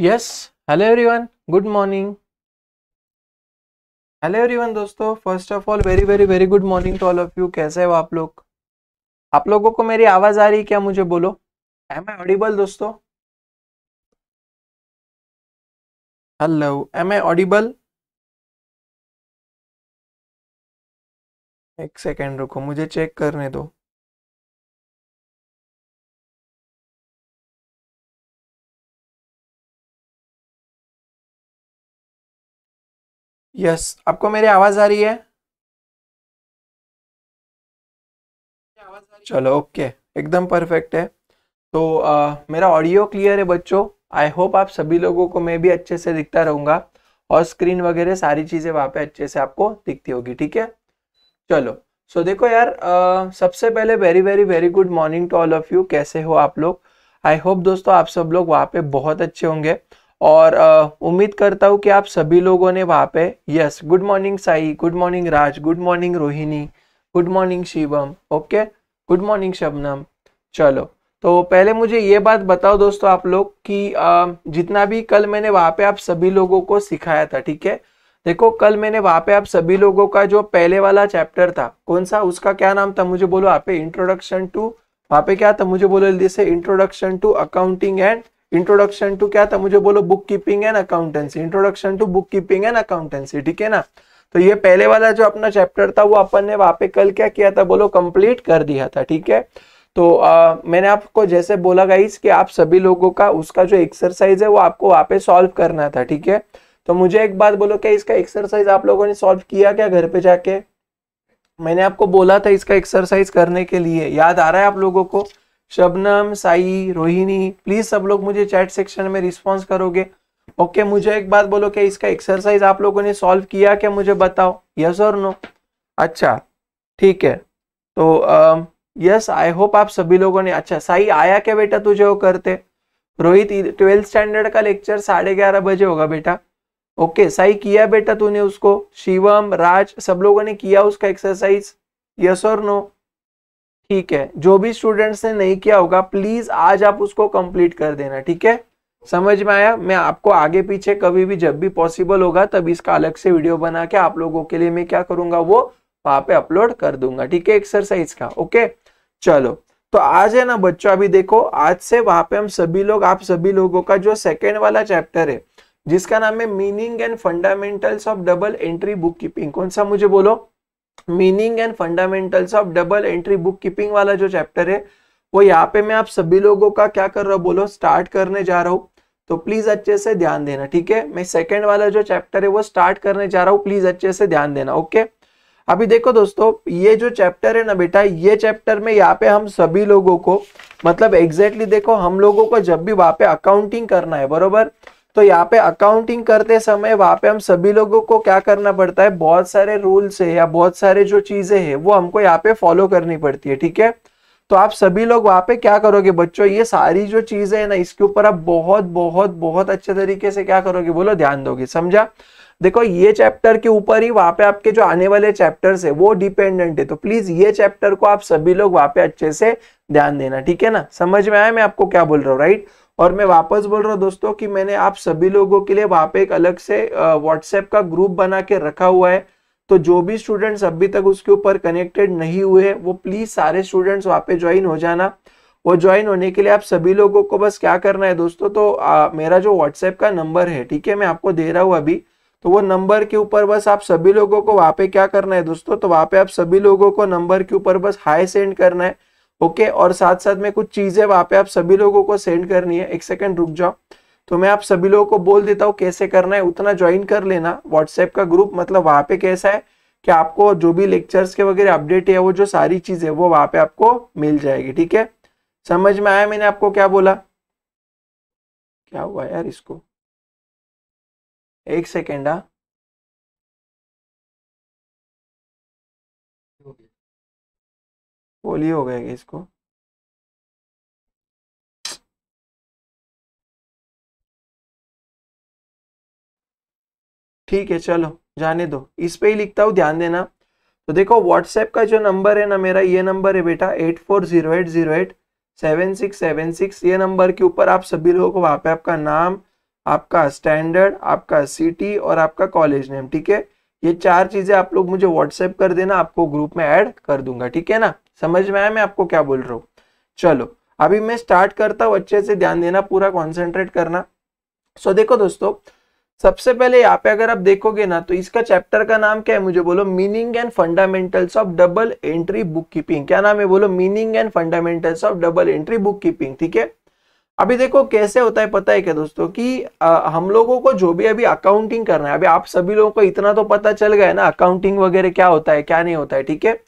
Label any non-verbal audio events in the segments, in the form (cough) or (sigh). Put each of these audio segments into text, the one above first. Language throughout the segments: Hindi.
Yes hello everyone good morning hello everyone दोस्तों first of all very very very good morning to all of you कैसे हो आप लोग आप लोगों को मेरी आवाज आ रही है क्या मुझे बोलो एम आई ऑडिबल दोस्तों हेलो एम आई ऑडिबल एक सेकेंड रुको मुझे चेक करने दो यस yes, आपको मेरी आवाज आ रही है चलो ओके okay, एकदम परफेक्ट है तो आ, मेरा ऑडियो क्लियर है बच्चों आई होप आप सभी लोगों को मैं भी अच्छे से दिखता रहूंगा और स्क्रीन वगैरह सारी चीज़ें वहां पे अच्छे से आपको दिखती होगी ठीक है चलो सो so, देखो यार आ, सबसे पहले very very very good morning to all of you कैसे हो आप लोग आई होप दोस्तों आप सब लोग वहाँ पे बहुत अच्छे होंगे और उम्मीद करता हूँ कि आप सभी लोगों ने वहाँ पे yes good morning Sai good morning Raj good morning Rohini good morning Shivam okay good morning Shabnam चलो तो पहले मुझे ये बात बताओ दोस्तों आप लोग कि जितना भी कल मैंने वहाँ पे आप सभी लोगों को सिखाया था ठीक है देखो कल मैंने वहाँ पे आप सभी लोगों का जो पहले वाला चैप्टर था कौन सा उसका क्या नाम था मुझे बोलो वहाँ पे इंट्रोडक्शन टू वहाँ पे क्या था मुझे बोलो जल्दी से introduction to accounting and introduction to क्या था मुझे बोलो book keeping and accountancy introduction to book keeping and accountancy ठीक है ना तो ये पहले वाला जो अपना चैप्टर था वो अपन ने वहां पे कल क्या किया था बोलो कंप्लीट कर दिया था ठीक है तो आ, मैंने आपको जैसे बोला गाइस कि आप सभी लोगों का उसका जो एक्सरसाइज है वो आपको वहां पे सॉल्व करना था ठीक है तो मुझे एक बात बोलो क्या इसका एक्सरसाइज आप लोगों ने सॉल्व किया क्या घर पे जाके मैंने आपको बोला था इसका एक्सरसाइज करने के लिए याद आ रहा है आप लोगों को शबनम साई रोहिणी प्लीज सब लोग मुझे चैट सेक्शन में रिस्पॉन्स करोगे ओके okay, मुझे एक बात बोलो क्या इसका एक्सरसाइज आप लोगों ने सॉल्व किया क्या मुझे बताओ यस और नो अच्छा ठीक है तो यस आई होप आप सभी लोगों ने अच्छा साई आया क्या बेटा तुझे वो करते रोहित ट्वेल्थ स्टैंडर्ड का लेक्चर साढ़े ग्यारह बजे होगा बेटा ओके okay, साई किया बेटा तूने उसको शिवम राज सब लोगों ने किया उसका एक्सरसाइज यस और नो ठीक है जो भी स्टूडेंट्स ने नहीं किया होगा प्लीज आज आप उसको कंप्लीट कर देना ठीक है समझ में आया मैं आपको आगे पीछे कभी भी जब भी पॉसिबल होगा तब इसका अलग से वीडियो बना के आप लोगों के लिए मैं क्या करूंगा वो वहां पे अपलोड कर दूंगा ठीक है एक्सरसाइज का ओके चलो तो आज है ना बच्चों अभी देखो आज से वहां पे हम सभी लोग आप सभी लोगों का जो सेकेंड वाला चैप्टर है जिसका नाम है meaning and fundamentals of double entry book keeping कौन सा मुझे बोलो meaning and fundamentals of double entry book keeping वाला जो चैप्टर है वो यहाँ पे मैं आप सभी लोगों का क्या कर रहा हूँ बोलो स्टार्ट करने जा रहा हूँ तो प्लीज अच्छे से ध्यान देना ठीक है मैं सेकेंड वाला जो चैप्टर है वो स्टार्ट करने जा रहा हूँ प्लीज अच्छे से ध्यान देना ओके अभी देखो दोस्तों ये जो चैप्टर है ना बेटा ये चैप्टर में यहाँ पे हम सभी लोगों को मतलब एग्जैक्टली exactly देखो हम लोगों को जब भी वहां पे अकाउंटिंग करना है बरोबर तो यहाँ पे अकाउंटिंग करते समय वहां पे हम सभी लोगों को क्या करना पड़ता है बहुत सारे रूल्स है या बहुत सारे जो चीजें हैं वो हमको यहाँ पे फॉलो करनी पड़ती है ठीक है तो आप सभी लोग वहां पे क्या करोगे बच्चों ये सारी जो चीजें है ना इसके ऊपर आप बहुत बहुत बहुत अच्छे तरीके से क्या करोगे बोलो ध्यान दोगे समझा देखो ये चैप्टर के ऊपर ही वहां पे आपके जो आने वाले चैप्टर्स है वो डिपेंडेंट है तो प्लीज ये चैप्टर को आप सभी लोग वहां पे अच्छे से ध्यान देना ठीक है ना समझ में आया मैं आपको क्या बोल रहा हूँ राइट और मैं वापस बोल रहा हूँ दोस्तों कि मैंने आप सभी लोगों के लिए वहाँ पे एक अलग से व्हाट्सएप का ग्रुप बना के रखा हुआ है तो जो भी स्टूडेंट्स अभी तक उसके ऊपर कनेक्टेड नहीं हुए हैं वो प्लीज़ सारे स्टूडेंट्स वहाँ पे ज्वाइन हो जाना वो ज्वाइन होने के लिए आप सभी लोगों को बस क्या करना है दोस्तों तो आ, मेरा जो व्हाट्सएप का नंबर है ठीक है मैं आपको दे रहा हूँ अभी तो वो नंबर के ऊपर बस आप सभी लोगों को वहाँ पे क्या करना है दोस्तों तो वहाँ पे आप सभी लोगों को नंबर के ऊपर बस हाई सेंड करना है ओके और साथ साथ में कुछ चीजें वहां पे आप सभी लोगों को सेंड करनी है एक सेकंड रुक जाओ तो मैं आप सभी लोगों को बोल देता हूँ कैसे करना है उतना ज्वाइन कर लेना व्हाट्सएप का ग्रुप मतलब वहां पे कैसा है कि आपको जो भी लेक्चर्स के वगैरह अपडेट है वो जो सारी चीज है वो वहां पे आपको मिल जाएगी ठीक है समझ में आया मैंने आपको क्या बोला क्या हुआ यार इसको एक सेकेंड हा पोलियो हो गया इसको ठीक है चलो जाने दो इस पे ही लिखता हूँ ध्यान देना तो देखो व्हाट्सएप का जो नंबर है ना मेरा ये नंबर है बेटा eight four zero eight zero eight seven six seven six ये नंबर के ऊपर आप सभी लोगों को वहाँ पे आपका नाम आपका स्टैंडर्ड आपका सिटी और आपका कॉलेज नेम ठीक है ये चार चीज़ें आप लोग मुझे व्हाट्सएप कर देना आपको ग्रुप में ऐड कर दूंगा ठीक है ना समझ में आया मैं आपको क्या बोल रहा हूँ चलो अभी मैं स्टार्ट करता हूँ अच्छे से ध्यान देना पूरा कॉन्सेंट्रेट करना सो देखो दोस्तों सबसे पहले यहाँ पे अगर आप देखोगे ना तो इसका चैप्टर का नाम क्या है मुझे बोलो meaning and fundamentals of double entry book keeping क्या नाम है बोलो meaning and fundamentals of double entry book keeping ठीक है अभी देखो कैसे होता है पता है क्या दोस्तों कि आ, हम लोगों को जो भी अभी अकाउंटिंग करना है अभी आप सभी लोगों को इतना तो पता चल गया ना अकाउंटिंग वगैरह क्या होता है क्या नहीं होता है ठीक है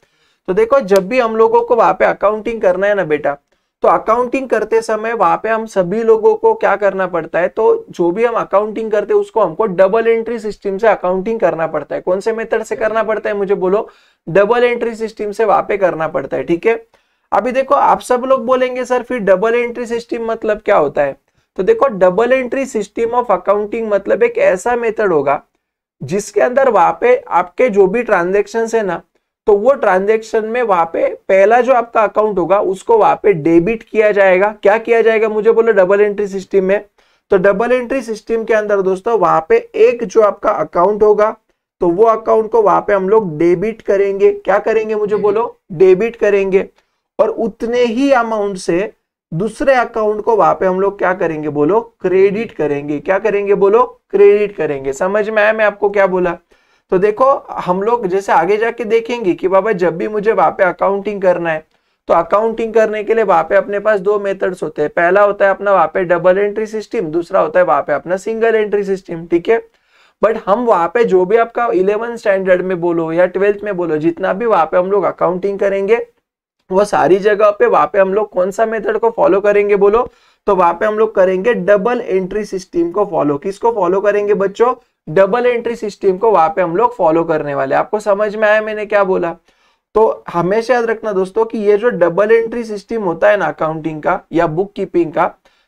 तो देखो जब भी हम लोगों को वहां पे अकाउंटिंग करना है ना बेटा तो अकाउंटिंग करते समय वहां पे हम सभी लोगों को क्या करना पड़ता है तो जो भी हम अकाउंटिंग करते हैं उसको हमको डबल एंट्री सिस्टम से अकाउंटिंग करना पड़ता है कौन से मेथड से करना पड़ता है मुझे बोलो डबल एंट्री सिस्टम से वहां पे करना पड़ता है ठीक है अभी देखो आप सब लोग बोलेंगे सर फिर डबल एंट्री सिस्टम मतलब क्या होता है तो देखो double entry system of accounting मतलब एक ऐसा मेथड होगा जिसके अंदर वहां पे आपके जो भी ट्रांजेक्शन है ना तो वो ट्रांजेक्शन में वहां पे पहला जो आपका अकाउंट होगा उसको वहां पे डेबिट किया जाएगा क्या किया जाएगा मुझे बोलो डबल एंट्री सिस्टम में तो डबल एंट्री सिस्टम के अंदर दोस्तों वहां पे एक जो आपका अकाउंट होगा तो वो अकाउंट को वहां पे हम लोग डेबिट करेंगे क्या करेंगे मुझे हम्म। बोलो डेबिट करेंगे और उतने ही अमाउंट से दूसरे अकाउंट को वहां पे हम लोग क्या करेंगे बोलो क्रेडिट करेंगे क्या करेंगे बोलो क्रेडिट करेंगे समझ में आया मैं आपको क्या बोला तो देखो हम लोग जैसे आगे जाके देखेंगे कि बाबा जब भी मुझे वहां पे अकाउंटिंग करना है तो अकाउंटिंग करने के लिए वहां पे अपने पास दो मेथड्स होते हैं पहला होता है अपना वहां पे डबल एंट्री सिस्टम दूसरा होता है वहां पे अपना सिंगल एंट्री सिस्टम ठीक है बट हम वहां पे जो भी आपका इलेवन स्टैंडर्ड में बोलो या ट्वेल्थ में बोलो जितना भी वहां पे हम लोग अकाउंटिंग करेंगे वो सारी जगह पे वहां पे हम लोग कौन सा मेथड को फॉलो करेंगे बोलो तो वहां पे हम लोग करेंगे डबल एंट्री सिस्टम को फॉलो किसको फॉलो करेंगे बच्चों डबल एंट्री सिस्टम को वहां पे हम लोग फॉलो करने वाले आपको समझ में आया मैंने क्या बोला तो हमेशा याद रखना दोस्तों कि ये जो डबल एंट्री सिस्टम होता है ना अकाउंटिंग का या बुक कीपिंग का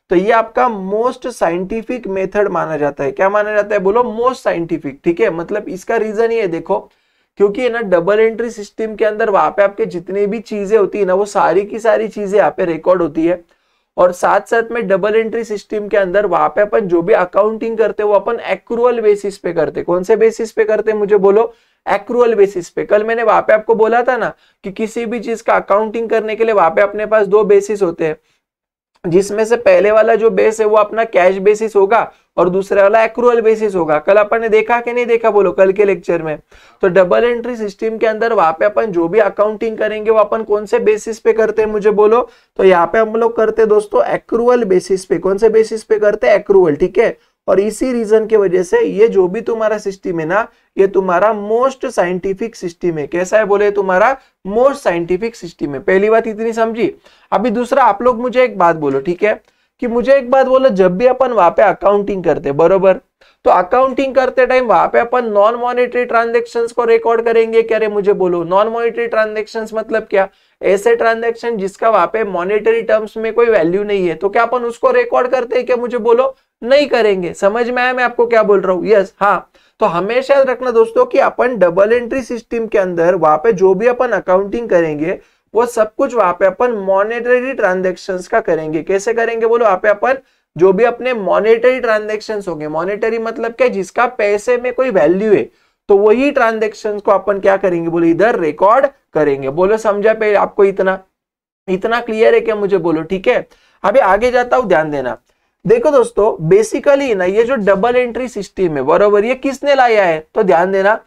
तो ये आपका मोस्ट साइंटिफिक मेथड माना जाता है क्या माना जाता है बोलो मोस्ट साइंटिफिक ठीक है मतलब इसका रीजन ये देखो क्योंकि ना डबल एंट्री सिस्टम के अंदर वहां पे आपके जितनी भी चीजें होती है ना वो सारी की सारी चीजें यहाँ पे रिकॉर्ड होती है और साथ साथ में डबल एंट्री सिस्टम के अंदर वहां पे अपन जो भी अकाउंटिंग करते वो अपन एक्रुअल बेसिस पे करते कौन से बेसिस पे करते मुझे बोलो एक्रुअल बेसिस पे कल मैंने वहां पे आपको बोला था ना कि किसी भी चीज का अकाउंटिंग करने के लिए वहां पे अपने पास दो बेसिस होते हैं जिसमें से पहले वाला जो बेस है वो अपना कैश बेसिस होगा और दूसरा वाला एक्रूअल बेसिस होगा कल अपन ने देखा कि नहीं देखा बोलो कल के लेक्चर में तो डबल एंट्री सिस्टम के अंदर वहां पे अपन जो भी अकाउंटिंग करेंगे वो अपन कौन से बेसिस पे करते हैं मुझे बोलो तो यहाँ पे हम लोग करते दोस्तों एक्रूअल बेसिस पे कौन से बेसिस पे करते हैं एक्रूअल ठीक है और इसी रीजन की वजह से ये जो भी तुम्हारा सिस्टम है ना ये तुम्हारा मोस्ट साइंटिफिक सिस्टम है कैसा है बोले तुम्हारा मोस्ट साइंटिफिक सिस्टम है पहली बात इतनी समझी अभी दूसरा आप लोग मुझे एक बात बोलो ठीक है कि मुझे एक बात बोलो जब भी अपन वहां पे अकाउंटिंग करते बरोबर तो अकाउंटिंग करते टाइम वहां पे अपन नॉन मॉनिटरी ट्रांजेक्शन को रिकॉर्ड करेंगे क्या रे मुझे बोलो नॉन मॉनिटरी ट्रांजेक्शन मतलब क्या ऐसे ट्रांजेक्शन जिसका वहां पे मॉनिटरी टर्म्स में कोई वैल्यू नहीं है तो क्या अपन उसको रिकॉर्ड करते हैं क्या मुझे बोलो नहीं करेंगे समझ में आया मैं आपको क्या बोल रहा हूँ यस हाँ तो हमेशा रखना दोस्तों कि अपन डबल एंट्री सिस्टम के अंदर वहां पे जो भी अपन अकाउंटिंग करेंगे वो सब कुछ वहां पे अपन मॉनेटरी ट्रांजेक्शन का करेंगे कैसे करेंगे बोलो वहां पे अपन जो भी अपने मॉनेटरी ट्रांजेक्शन होंगे मॉनिटरी मतलब क्या जिसका पैसे में कोई वैल्यू है तो वही ट्रांजेक्शन को अपन क्या करेंगे बोलो इधर रिकॉर्ड करेंगे बोलो समझा पे आपको इतना इतना क्लियर है क्या मुझे बोलो ठीक है अभी आगे जाता हूं ध्यान देना देखो दोस्तों बेसिकली ना ये जो डबल एंट्री सिस्टम है बरोबर ये किसने लाया है तो ध्यान देना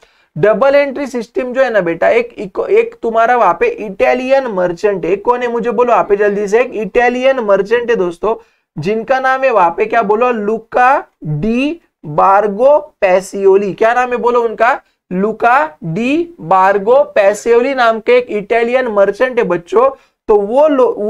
डबल एंट्री सिस्टम जो है ना बेटा एक एक तुम्हारा वहां पे इटालियन मर्चेंट है कौन है मुझे बोलो वहां पे जल्दी से एक इटालियन मर्चेंट है दोस्तों जिनका नाम है वहां पे क्या बोलो लुका डी बार्गो पैसियोली क्या नाम है बोलो उनका लुका डी बार्गो पैसियोली नाम के एक इटालियन मर्चेंट है बच्चों तो वो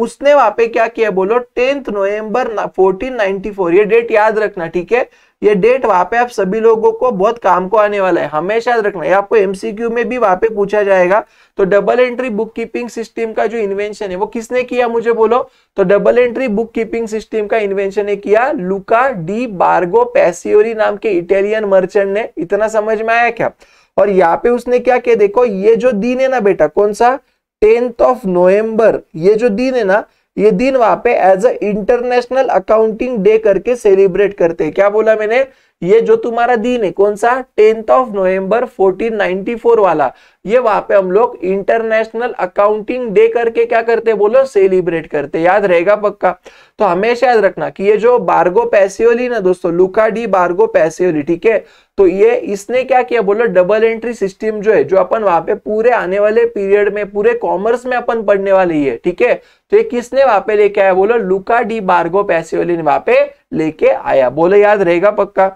उसने वहां पे क्या किया बोलो टेंथ नवंबर 1494 ये डेट याद रखना ठीक है ये डेट वहां पे आप सभी लोगों को बहुत काम को आने वाला है हमेशा याद रखना है आपको एमसीक्यू में भी वहां पे पूछा जाएगा तो double entry book keeping system का जो इन्वेंशन है वो किसने किया मुझे बोलो तो double entry book keeping system का इन्वेंशन है किया लुका डी बार्गो पैसियोरी नाम के इटालियन मर्चेंट ने इतना समझ में आया क्या और यहाँ पे उसने क्या किया देखो ये जो दिन है ना बेटा कौन सा टेंथ ऑफ नोवर ये जो दिन है ना ये दिन वहां पे as a international accounting day करके सेलिब्रेट करते हैं क्या बोला मैंने ये जो तुम्हारा दिन है कौन सा टेंथ ऑफ नवंबर 1494 वाला ये वहां पे हम लोग इंटरनेशनल अकाउंटिंग डे करके क्या करते बोलो सेलिब्रेट करते याद रहेगा पक्का तो हमेशा याद रखना कि ये जो बार्गो पैसियोली ना दोस्तों लुका डी बार्गो पैसियोली ठीक है तो ये इसने क्या किया बोलो डबल एंट्री सिस्टम जो है जो अपन वहां पे पूरे आने वाले पीरियड में पूरे कॉमर्स में अपन पढ़ने वाले ही है ठीक है तो ये किसने वहां पे लेके आया बोलो लुका डी बार्गो पैसेवली ने वहां पे लेके आया बोलो याद रहेगा पक्का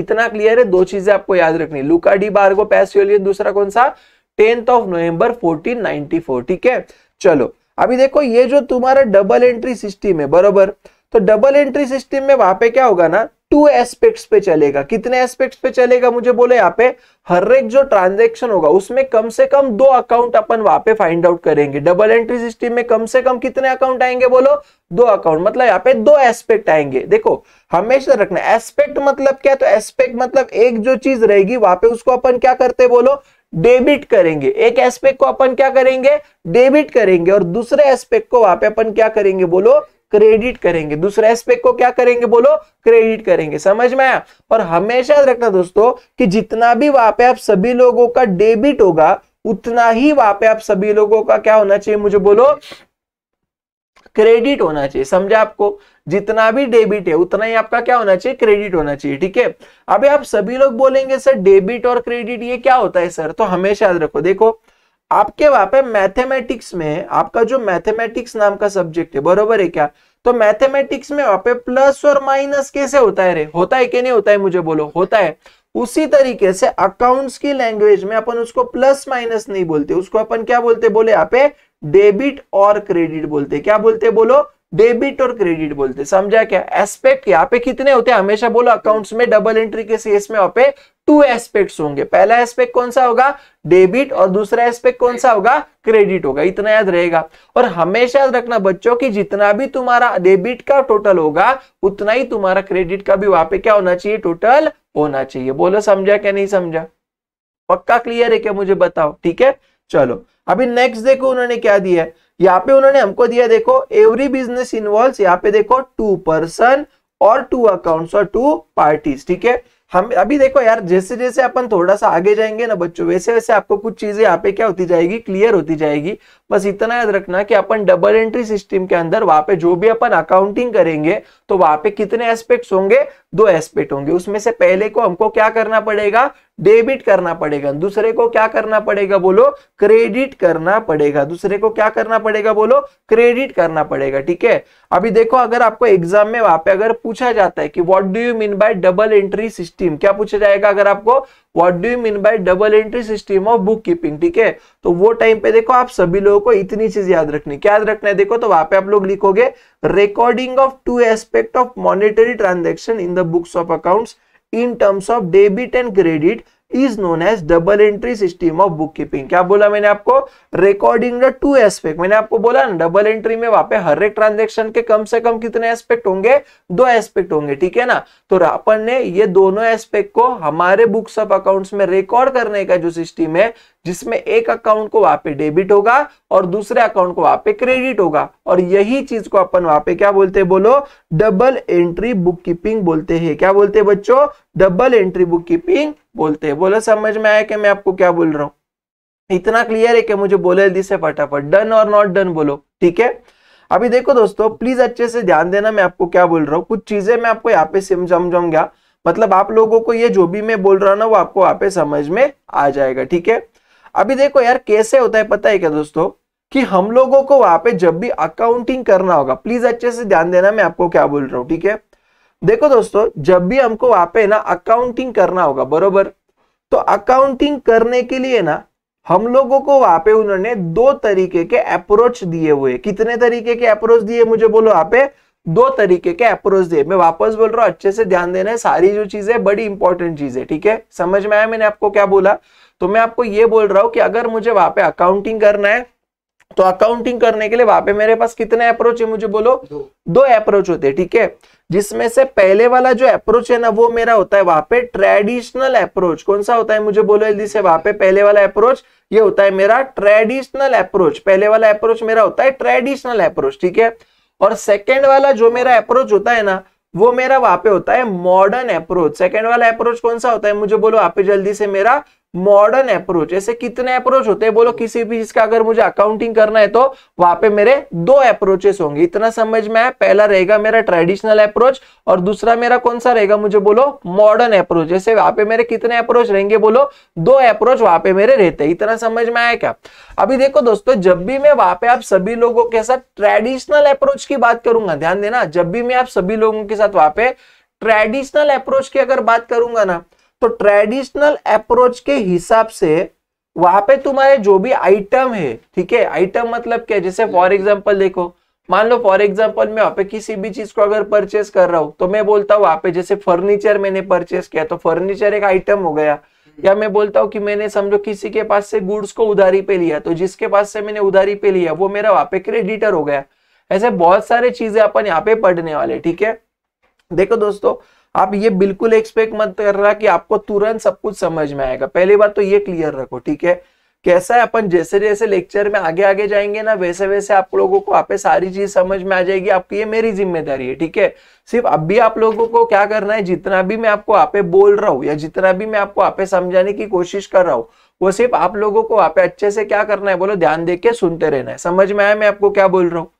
इतना क्लियर है दो चीजें आपको याद रखनी लुका डी बार्गो पैसेवली दूसरा कौन सा टेंथ ऑफ नवंबर 1494 ठीक है चलो अभी देखो ये जो तुम्हारा डबल एंट्री सिस्टम है बरोबर तो डबल एंट्री सिस्टम में वहां पे क्या होगा ना टू एस्पेक्ट्स पे चलेगा कितने एस्पेक्ट्स पे चलेगा मुझे बोले यहाँ पे हर एक जो ट्रांजेक्शन होगा उसमें कम से कम दो अकाउंट अपन वहां पे फाइंड आउट करेंगे डबल एंट्री सिस्टम में कम से कम कितने अकाउंट आएंगे बोलो दो अकाउंट मतलब यहाँ पे दो एस्पेक्ट आएंगे देखो हमेशा रखना एस्पेक्ट मतलब क्या तो एस्पेक्ट मतलब एक जो चीज रहेगी वहां पे उसको अपन क्या करते बोलो डेबिट करेंगे एक एस्पेक्ट को अपन क्या करेंगे डेबिट करेंगे और दूसरे एस्पेक्ट को वहां पे अपन क्या करेंगे बोलो क्रेडिट करेंगे दूसरे एस्पेक्ट को क्या करेंगे बोलो क्रेडिट करेंगे समझ में आया और हमेशा याद रखना दोस्तों कि जितना भी वहां पे आप सभी लोगों का डेबिट होगा उतना ही वहां पे आप सभी लोगों का क्या होना चाहिए मुझे बोलो क्रेडिट होना चाहिए समझा आपको जितना भी डेबिट है उतना ही आपका क्या होना चाहिए क्रेडिट होना चाहिए ठीक है अभी आप सभी लोग बोलेंगे सर डेबिट और क्रेडिट ये क्या होता है सर तो हमेशा याद रखो देखो आपके वहां पे मैथमेटिक्स में आपका जो मैथमेटिक्स नाम का सब्जेक्ट है बरोबर है क्या तो मैथमेटिक्स में वहां पे प्लस और माइनस कैसे होता है रे होता है कि नहीं होता है मुझे बोलो होता है उसी तरीके से अकाउंट्स की लैंग्वेज में अपन उसको प्लस माइनस नहीं बोलते उसको अपन क्या बोलते बोले यहाँ पे डेबिट और क्रेडिट बोलते क्या बोलते बोलो डेबिट और क्रेडिट बोलते समझा क्या एस्पेक्ट यहाँ पे कितने होते हैं हमेशा बोलो अकाउंट्स में डबल एंट्री के केस में वहां पे टू एस्पेक्ट्स होंगे पहला एस्पेक्ट कौन सा होगा डेबिट और दूसरा एस्पेक्ट कौन सा होगा क्रेडिट होगा इतना याद रहेगा और हमेशा याद रखना बच्चों की जितना भी तुम्हारा डेबिट का टोटल होगा उतना ही तुम्हारा क्रेडिट का भी वहां पे क्या होना चाहिए टोटल होना चाहिए बोलो समझा क्या नहीं समझा पक्का क्लियर है क्या मुझे बताओ ठीक है चलो अभी नेक्स्ट देखो उन्होंने क्या दिया है यहाँ पे उन्होंने हमको दिया देखो एवरी बिजनेस इन्वॉल्व यहाँ पे देखो टू पर्सन और टू अकाउंट्स और टू पार्टीज ठीक है हम अभी देखो यार जैसे जैसे अपन थोड़ा सा आगे जाएंगे ना बच्चों वैसे वैसे आपको कुछ चीजें यहाँ पे क्या होती जाएगी क्लियर होती जाएगी बस इतना याद रखना कि अपन डबल एंट्री सिस्टम के अंदर वहां पे जो भी अपन अकाउंटिंग करेंगे तो वहां पे कितने एस्पेक्ट होंगे दो एस्पेक्ट होंगे उसमें से पहले को हमको क्या करना पड़ेगा डेबिट करना पड़ेगा दूसरे को क्या करना पड़ेगा बोलो क्रेडिट करना पड़ेगा दूसरे को क्या करना पड़ेगा बोलो क्रेडिट करना पड़ेगा ठीक है अभी देखो अगर आपको एग्जाम में वहां पे अगर पूछा जाता है कि what do you mean by double entry system क्या पूछा जाएगा अगर आपको what do you mean by double entry system of book keeping ठीक है तो वो टाइम पे देखो आप सभी लोगों को इतनी चीज याद रखनी क्या याद रखना है देखो तो वहां पे आप लोग लिखोगे recording of two aspect of monetary transaction in the books of accounts in terms of debit and credit is known as double entry system of book keeping क्या बोला मैंने आपको रिकॉर्डिंग द टू एस्पेक्ट मैंने आपको बोला ना डबल एंट्री में वहां पे हर एक ट्रांजेक्शन के कम से कम कितने एस्पेक्ट होंगे दो एस्पेक्ट होंगे ठीक है ना तो अपन ने ये दोनों एस्पेक्ट को हमारे बुक्स ऑफ अकाउंट्स में रिकॉर्ड करने का जो सिस्टम है जिसमें एक अकाउंट को वहां पे डेबिट होगा और दूसरे अकाउंट को वहां पे क्रेडिट होगा और यही चीज को अपन वहां पे क्या बोलते हैं बोलो डबल एंट्री बुक कीपिंग बोलते हैं क्या बोलते हैं बच्चों डबल एंट्री बुक कीपिंग बोलते हैं बोलो समझ में आया कि मैं आपको क्या बोल रहा हूँ इतना क्लियर है कि मुझे बोले जल्दी से फटाफट डन और नॉट डन बोलो ठीक है अभी देखो दोस्तों प्लीज अच्छे से ध्यान देना मैं आपको क्या बोल रहा हूँ कुछ चीजें मैं आपको यहाँ पे समझाऊंगा गया मतलब आप लोगों को ये जो भी मैं बोल रहा हूँ ना वो आपको यहाँ पे समझ में आ जाएगा ठीक है अभी देखो यार कैसे होता है पता है क्या दोस्तों कि हम लोगों को वहां पे जब भी अकाउंटिंग करना होगा प्लीज अच्छे से ध्यान देना मैं आपको क्या बोल रहा हूँ ठीक है देखो दोस्तों जब भी हमको वहां पे ना अकाउंटिंग करना होगा बरोबर तो अकाउंटिंग करने के लिए ना हम लोगों को वहां पे उन्होंने दो तरीके के अप्रोच दिए हुए कितने तरीके के अप्रोच दिए मुझे बोलो वहां पे दो तरीके के अप्रोच दिए मैं वापस बोल रहा हूं अच्छे से ध्यान देना है सारी जो चीजें बड़ी इंपॉर्टेंट चीज है ठीक है समझ में आया मैंने आपको क्या बोला तो मैं आपको ये बोल रहा हूं कि अगर मुझे वहां पे अकाउंटिंग करना है तो अकाउंटिंग करने के लिए वहां पे मेरे पास कितने अप्रोच है मुझे बोलो दो अप्रोच होते हैं ठीक है जिसमें से पहले वाला जो अप्रोच है ना वो मेरा होता है वहां पे ट्रेडिशनल अप्रोच कौन सा होता है मुझे बोलो जल्दी से वहां पे पहले वाला अप्रोच ये होता है मेरा ट्रेडिशनल अप्रोच पहले वाला अप्रोच मेरा होता है ट्रेडिशनल अप्रोच ठीक है और सेकेंड वाला जो मेरा अप्रोच होता है ना वो मेरा वहां पे होता है मॉडर्न अप्रोच सेकेंड वाला अप्रोच कौन सा होता है मुझे बोलो आप जल्दी से मेरा मॉडर्न अप्रोच ऐसे कितने अप्रोच होते हैं बोलो किसी भी चीज का अगर मुझे अकाउंटिंग करना है तो वहां पे मेरे दो अप्रोचेस होंगे इतना समझ में आया पहला रहेगा मेरा ट्रेडिशनल अप्रोच और दूसरा मेरा कौन सा रहेगा मुझे बोलो मॉडर्न अप्रोच ऐसे वहां पे मेरे कितने अप्रोच रहेंगे बोलो दो अप्रोच वहां पे मेरे रहते हैं इतना समझ में आया क्या अभी देखो दोस्तों जब भी मैं वहां पे आप सभी लोगों के साथ ट्रेडिशनल अप्रोच की बात करूंगा ध्यान देना जब भी मैं आप सभी लोगों के साथ वहां पे ट्रेडिशनल अप्रोच की अगर बात करूंगा ना तो ट्रेडिशनल अप्रोच के हिसाब से वहां पे तुम्हारे जो भी आइटम है ठीक है आइटम मतलब क्या जैसे फॉर एग्जाम्पल देखो मान लो फॉर एग्जाम्पल मैं वहां पे किसी भी चीज को अगर परचेस कर रहा हूं तो मैं बोलता हूँ वहां पे जैसे फर्नीचर मैंने परचेस किया तो फर्नीचर एक आइटम हो गया hmm. या मैं बोलता हूँ कि मैंने समझो किसी के पास से गुड्स को उधारी पे लिया तो जिसके पास से मैंने उधारी पे लिया वो मेरा वहां पे क्रेडिटर हो गया ऐसे बहुत सारे चीजें अपन यहाँ पे पढ़ने वाले ठीक है देखो दोस्तों आप ये बिल्कुल एक्सपेक्ट मत कर रहा कि आपको तुरंत सब कुछ समझ में आएगा पहली बात तो ये क्लियर रखो ठीक है कैसा है अपन जैसे जैसे लेक्चर में आगे आगे जाएंगे ना वैसे वैसे आप लोगों को आप सारी चीज समझ में आ जाएगी आपकी ये मेरी जिम्मेदारी है ठीक है सिर्फ अब भी आप लोगों को क्या करना है जितना भी मैं आपको आप बोल रहा हूँ या जितना भी मैं आपको आप समझाने की कोशिश कर रहा हूँ वो सिर्फ आप लोगों को आप अच्छे से क्या करना है बोलो ध्यान देके सुनते रहना है समझ में आया मैं आपको क्या बोल रहा हूँ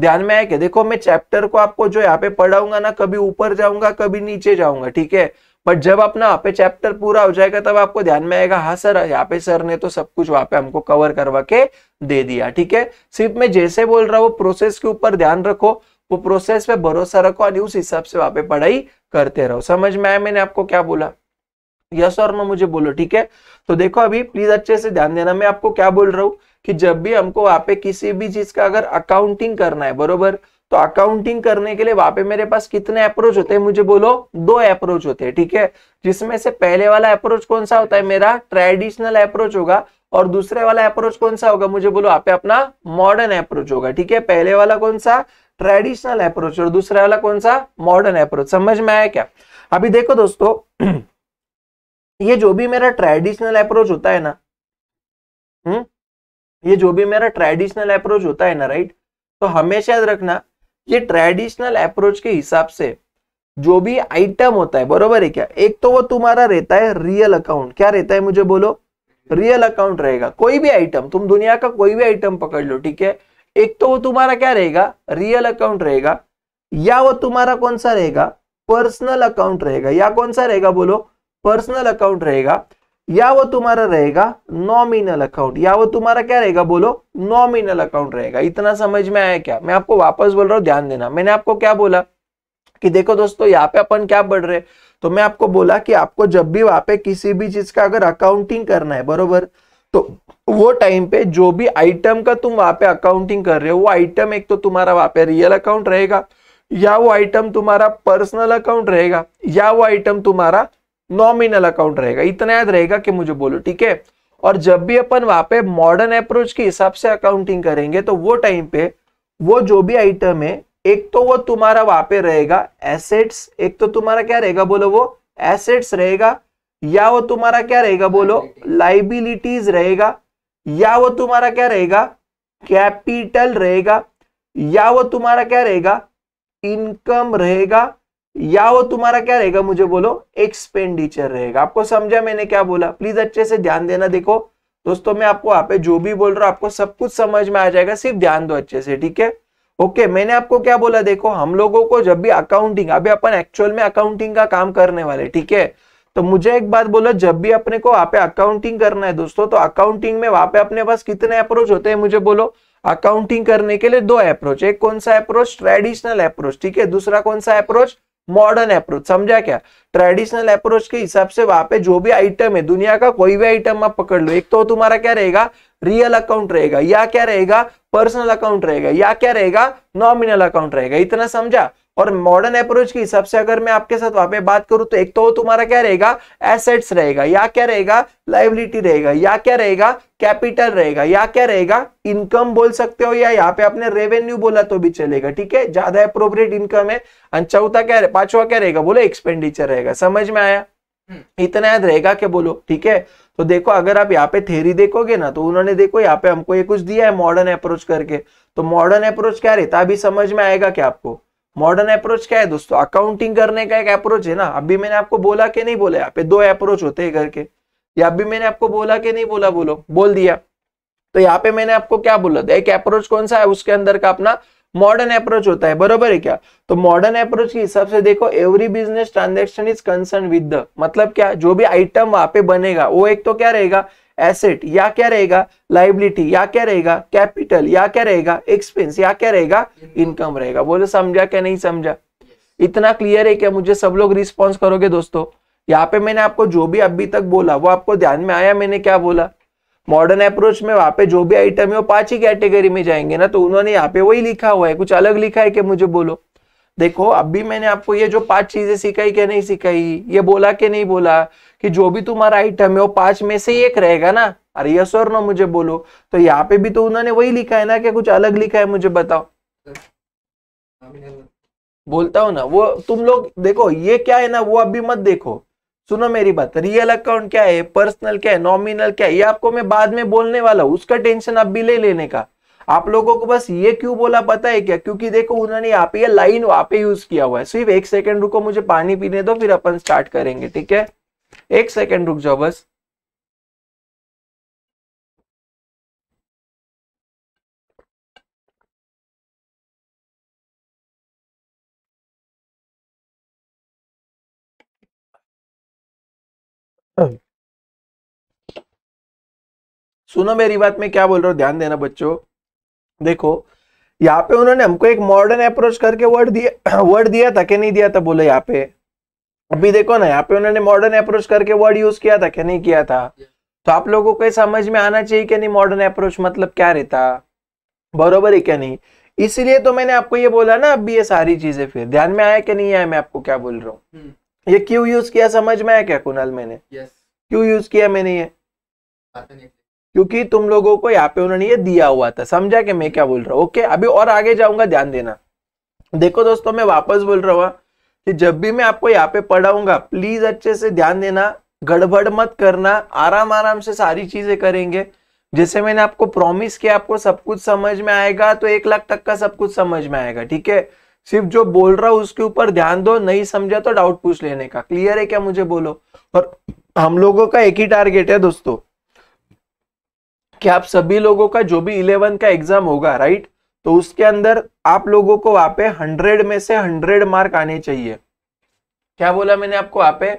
ध्यान में आया क्या देखो मैं चैप्टर को आपको जो यहाँ पे पढ़ाऊंगा ना कभी ऊपर जाऊंगा कभी नीचे जाऊंगा ठीक है बट जब अपना यहाँ पे चैप्टर पूरा हो जाएगा तब आपको ध्यान में आएगा हाँ सर यहाँ पे सर ने तो सब कुछ वहां पे हमको कवर करवा के दे दिया ठीक है सिर्फ मैं जैसे बोल रहा हूँ प्रोसेस के ऊपर ध्यान रखो वो प्रोसेस पे भरोसा रखो और उस हिसाब से वहां पे पढ़ाई करते रहो समझ में आया मैंने आपको क्या बोला यस और नो मुझे बोलो ठीक है तो देखो अभी प्लीज अच्छे से ध्यान देना मैं आपको क्या बोल रहा हूँ कि जब भी हमको वहां पे किसी भी चीज का अगर अकाउंटिंग करना है बरोबर तो अकाउंटिंग करने के लिए वहां पे मेरे पास कितने अप्रोच होते हैं मुझे बोलो दो अप्रोच होते हैं ठीक है जिसमें से पहले वाला अप्रोच कौन सा होता है मेरा ट्रेडिशनल अप्रोच होगा और दूसरे वाला अप्रोच कौन सा होगा मुझे बोलो आप अपना मॉडर्न अप्रोच होगा ठीक है पहले वाला कौन सा ट्रेडिशनल अप्रोच और दूसरा वाला कौन सा मॉडर्न अप्रोच समझ में आया क्या अभी देखो दोस्तों (clears throat) ये जो भी मेरा ट्रेडिशनल अप्रोच होता है ना हम्म ये जो भी मेरा ट्रेडिशनल अप्रोच होता है ना राइट तो हमेशा याद रखना ये ट्रेडिशनल अप्रोच के हिसाब से जो भी आइटम होता है बरोबर है क्या एक तो वो तुम्हारा रहता है रियल अकाउंट क्या रहता है मुझे बोलो रियल अकाउंट रहेगा कोई भी आइटम तुम दुनिया का कोई भी आइटम पकड़ लो ठीक है एक तो वो तुम्हारा क्या रहेगा रियल अकाउंट रहेगा या वो तुम्हारा कौन सा रहेगा पर्सनल अकाउंट रहेगा या कौन सा रहेगा बोलो पर्सनल अकाउंट रहेगा या वो तुम्हारा रहेगा नॉमिनल अकाउंट या वो तुम्हारा क्या रहेगा बोलो नॉमिनल अकाउंट रहेगा इतना समझ में आया क्या मैं आपको वापस बोल रहा हूँ ध्यान देना मैंने आपको क्या बोला कि देखो दोस्तों यहाँ पे अपन क्या बढ़ रहे तो मैं आपको बोला कि आपको जब भी वहां पे किसी भी चीज का अगर अकाउंटिंग करना है बरोबर तो वो टाइम पे जो भी आइटम का तुम वहां पे अकाउंटिंग कर रहे हो वो आइटम एक तो तुम्हारा वहां पे रियल अकाउंट रहेगा या वो आइटम तुम्हारा पर्सनल अकाउंट रहेगा या वो आइटम तुम्हारा नॉमिनल अकाउंट रहेगा इतना याद रहेगा कि मुझे बोलो ठीक है और जब भी अपन वहां पे मॉडर्न अप्रोच के हिसाब से अकाउंटिंग करेंगे तो वो टाइम पे वो जो भी आइटम है एक तो वो तुम्हारा वहां पे रहेगा एसेट्स एक तो तुम्हारा क्या रहेगा बोलो वो एसेट्स रहेगा या वो तुम्हारा क्या रहेगा बोलो लाइबिलिटीज रहेगा या वो तुम्हारा क्या रहेगा कैपिटल रहेगा या वो तुम्हारा क्या रहेगा इनकम रहेगा या वो तुम्हारा क्या रहेगा मुझे बोलो एक्सपेंडिचर रहेगा आपको समझा मैंने क्या बोला प्लीज अच्छे से ध्यान देना देखो दोस्तों मैं आपको आप जो भी बोल रहा हूं आपको सब कुछ समझ में आ जाएगा सिर्फ ध्यान दो अच्छे से ठीक है ओके मैंने आपको क्या बोला देखो हम लोगों को जब भी अकाउंटिंग अभी अपन एक्चुअल में अकाउंटिंग का काम करने वाले ठीक है तो मुझे एक बात बोलो जब भी अपने को वहां पे अकाउंटिंग करना है दोस्तों तो अकाउंटिंग में वहां पे अपने पास कितने अप्रोच होते हैं मुझे बोलो अकाउंटिंग करने के लिए दो अप्रोच एक कौन सा अप्रोच ट्रेडिशनल अप्रोच ठीक है दूसरा कौन सा अप्रोच मॉडर्न अप्रोच समझा क्या ट्रेडिशनल अप्रोच के हिसाब से वहां पे जो भी आइटम है दुनिया का कोई भी आइटम आप पकड़ लो एक तो तुम्हारा क्या रहेगा रियल अकाउंट रहेगा या क्या रहेगा पर्सनल अकाउंट रहेगा या क्या रहेगा नॉमिनल अकाउंट रहेगा इतना समझा और मॉडर्न अप्रोच के हिसाब से अगर मैं आपके साथ वहां पे बात करूं तो एक तो तुम्हारा क्या रहेगा एसेट्स रहेगा या क्या रहेगा लाइबिलिटी रहेगा या क्या रहेगा कैपिटल रहेगा या क्या रहेगा इनकम बोल सकते हो या यहाँ पे आपने रेवेन्यू बोला तो भी चलेगा ठीक है ज्यादा अप्रोप्रिएट इनकम है एंड चौथा क्या पांचवा क्या रहेगा बोलो एक्सपेंडिचर रहेगा समझ में आया हम्म। इतना याद रहेगा क्या बोलो ठीक है तो देखो अगर आप यहाँ पे थेरी देखोगे ना तो उन्होंने देखो यहाँ पे हमको ये कुछ दिया है मॉडर्न अप्रोच करके तो मॉडर्न अप्रोच क्या रहता अभी समझ में आएगा क्या आपको मॉडर्न अप्रोच क्या है दोस्तों अकाउंटिंग करने का एक अप्रोच है ना अभी मैंने आपको बोला कि नहीं बोला यहाँ पे दो अप्रोच होते हैं घर के या अभी मैंने आपको बोला कि नहीं बोला बोलो बोल दिया तो यहाँ पे मैंने आपको क्या बोला था तो एक अप्रोच कौन सा है उसके अंदर का अपना मॉडर्न अप्रोच होता है बरोबर है क्या तो मॉडर्न अप्रोच के हिसाब से देखो every business transaction is concern with मतलब क्या जो भी आइटम वहां पे बनेगा वो एक तो क्या रहेगा एसेट या क्या रहेगा लाइबिलिटी या क्या रहेगा कैपिटल या क्या रहेगा एक्सपेंस या क्या रहेगा इनकम रहेगा बोलो समझा क्या नहीं समझा इतना क्लियर है क्या मुझे सब लोग रिस्पॉन्स करोगे दोस्तों यहाँ पे मैंने आपको जो भी अभी तक बोला वो आपको ध्यान में आया मैंने क्या बोला मॉडर्न अप्रोच में वहां पे जो भी आइटम है वो पांच ही कैटेगरी में जाएंगे ना तो उन्होंने यहाँ पे वही लिखा हुआ है कुछ अलग लिखा है कि मुझे बोलो देखो अभी मैंने आपको ये जो पांच चीजें सिखाई क्या नहीं सिखाई ये बोला कि नहीं बोला कि जो भी तुम्हारा आइटम है वो पांच में से एक रहेगा ना अरे यस और ना मुझे बोलो तो यहाँ पे भी तो उन्होंने वही लिखा है ना क्या कुछ अलग लिखा है मुझे बताओ बोलता हूँ ना वो तुम लोग देखो ये क्या है ना वो अभी मत देखो सुनो मेरी बात रियल अकाउंट क्या है पर्सनल क्या है नॉमिनल क्या है ये आपको मैं बाद में बोलने वाला हूँ उसका टेंशन अब भी ले लेने का आप लोगों को बस ये क्यों बोला पता है क्या क्योंकि देखो उन्होंने यहाँ पे ये लाइन वहां पे यूज किया हुआ है सिर्फ एक सेकंड रुको मुझे पानी पीने दो फिर अपन स्टार्ट करेंगे ठीक है एक सेकेंड रुक जाओ बस सुनो मेरी बात में क्या बोल रहा हूं ध्यान देना बच्चों देखो यहाँ पे उन्होंने हमको एक मॉडर्न अप्रोच करके वर्ड दिया वर्ड दिया था कि नहीं दिया था बोले यहाँ पे अभी देखो ना यहाँ पे उन्होंने मॉडर्न अप्रोच करके वर्ड यूज किया था क्या नहीं किया था तो आप लोगों को समझ में आना चाहिए क्या नहीं मॉडर्न अप्रोच मतलब क्या रहता बरोबर है क्या नहीं इसलिए तो मैंने आपको ये बोला ना अभी ये सारी चीजें फिर ध्यान में आया क्या नहीं आया मैं आपको क्या बोल रहा हूँ hmm. ये क्यों यूज किया समझ में आया क्या कुनाल मैंने क्यों यूज किया मैंने ये क्योंकि तुम लोगों को यहाँ पे उन्होंने ये दिया हुआ था समझा कि मैं क्या बोल रहा हूँ ओके अभी और आगे जाऊंगा ध्यान देना देखो दोस्तों मैं वापस बोल रहा हूँ कि जब भी मैं आपको यहाँ पे पढ़ाऊंगा प्लीज अच्छे से ध्यान देना गड़बड़ मत करना आराम आराम से सारी चीजें करेंगे जैसे मैंने आपको प्रॉमिस किया आपको सब कुछ समझ में आएगा तो एक लाख तक का सब कुछ समझ में आएगा ठीक है सिर्फ जो बोल रहा हूं उसके ऊपर ध्यान दो नहीं समझा तो डाउट पूछ लेने का क्लियर है क्या मुझे बोलो और हम लोगों का एक ही टारगेट है दोस्तों कि आप सभी लोगों का जो भी इलेवन का एग्जाम होगा राइट तो उसके अंदर आप लोगों को वहां पे हंड्रेड में से हंड्रेड मार्क आने चाहिए क्या बोला मैंने आपको वहां पे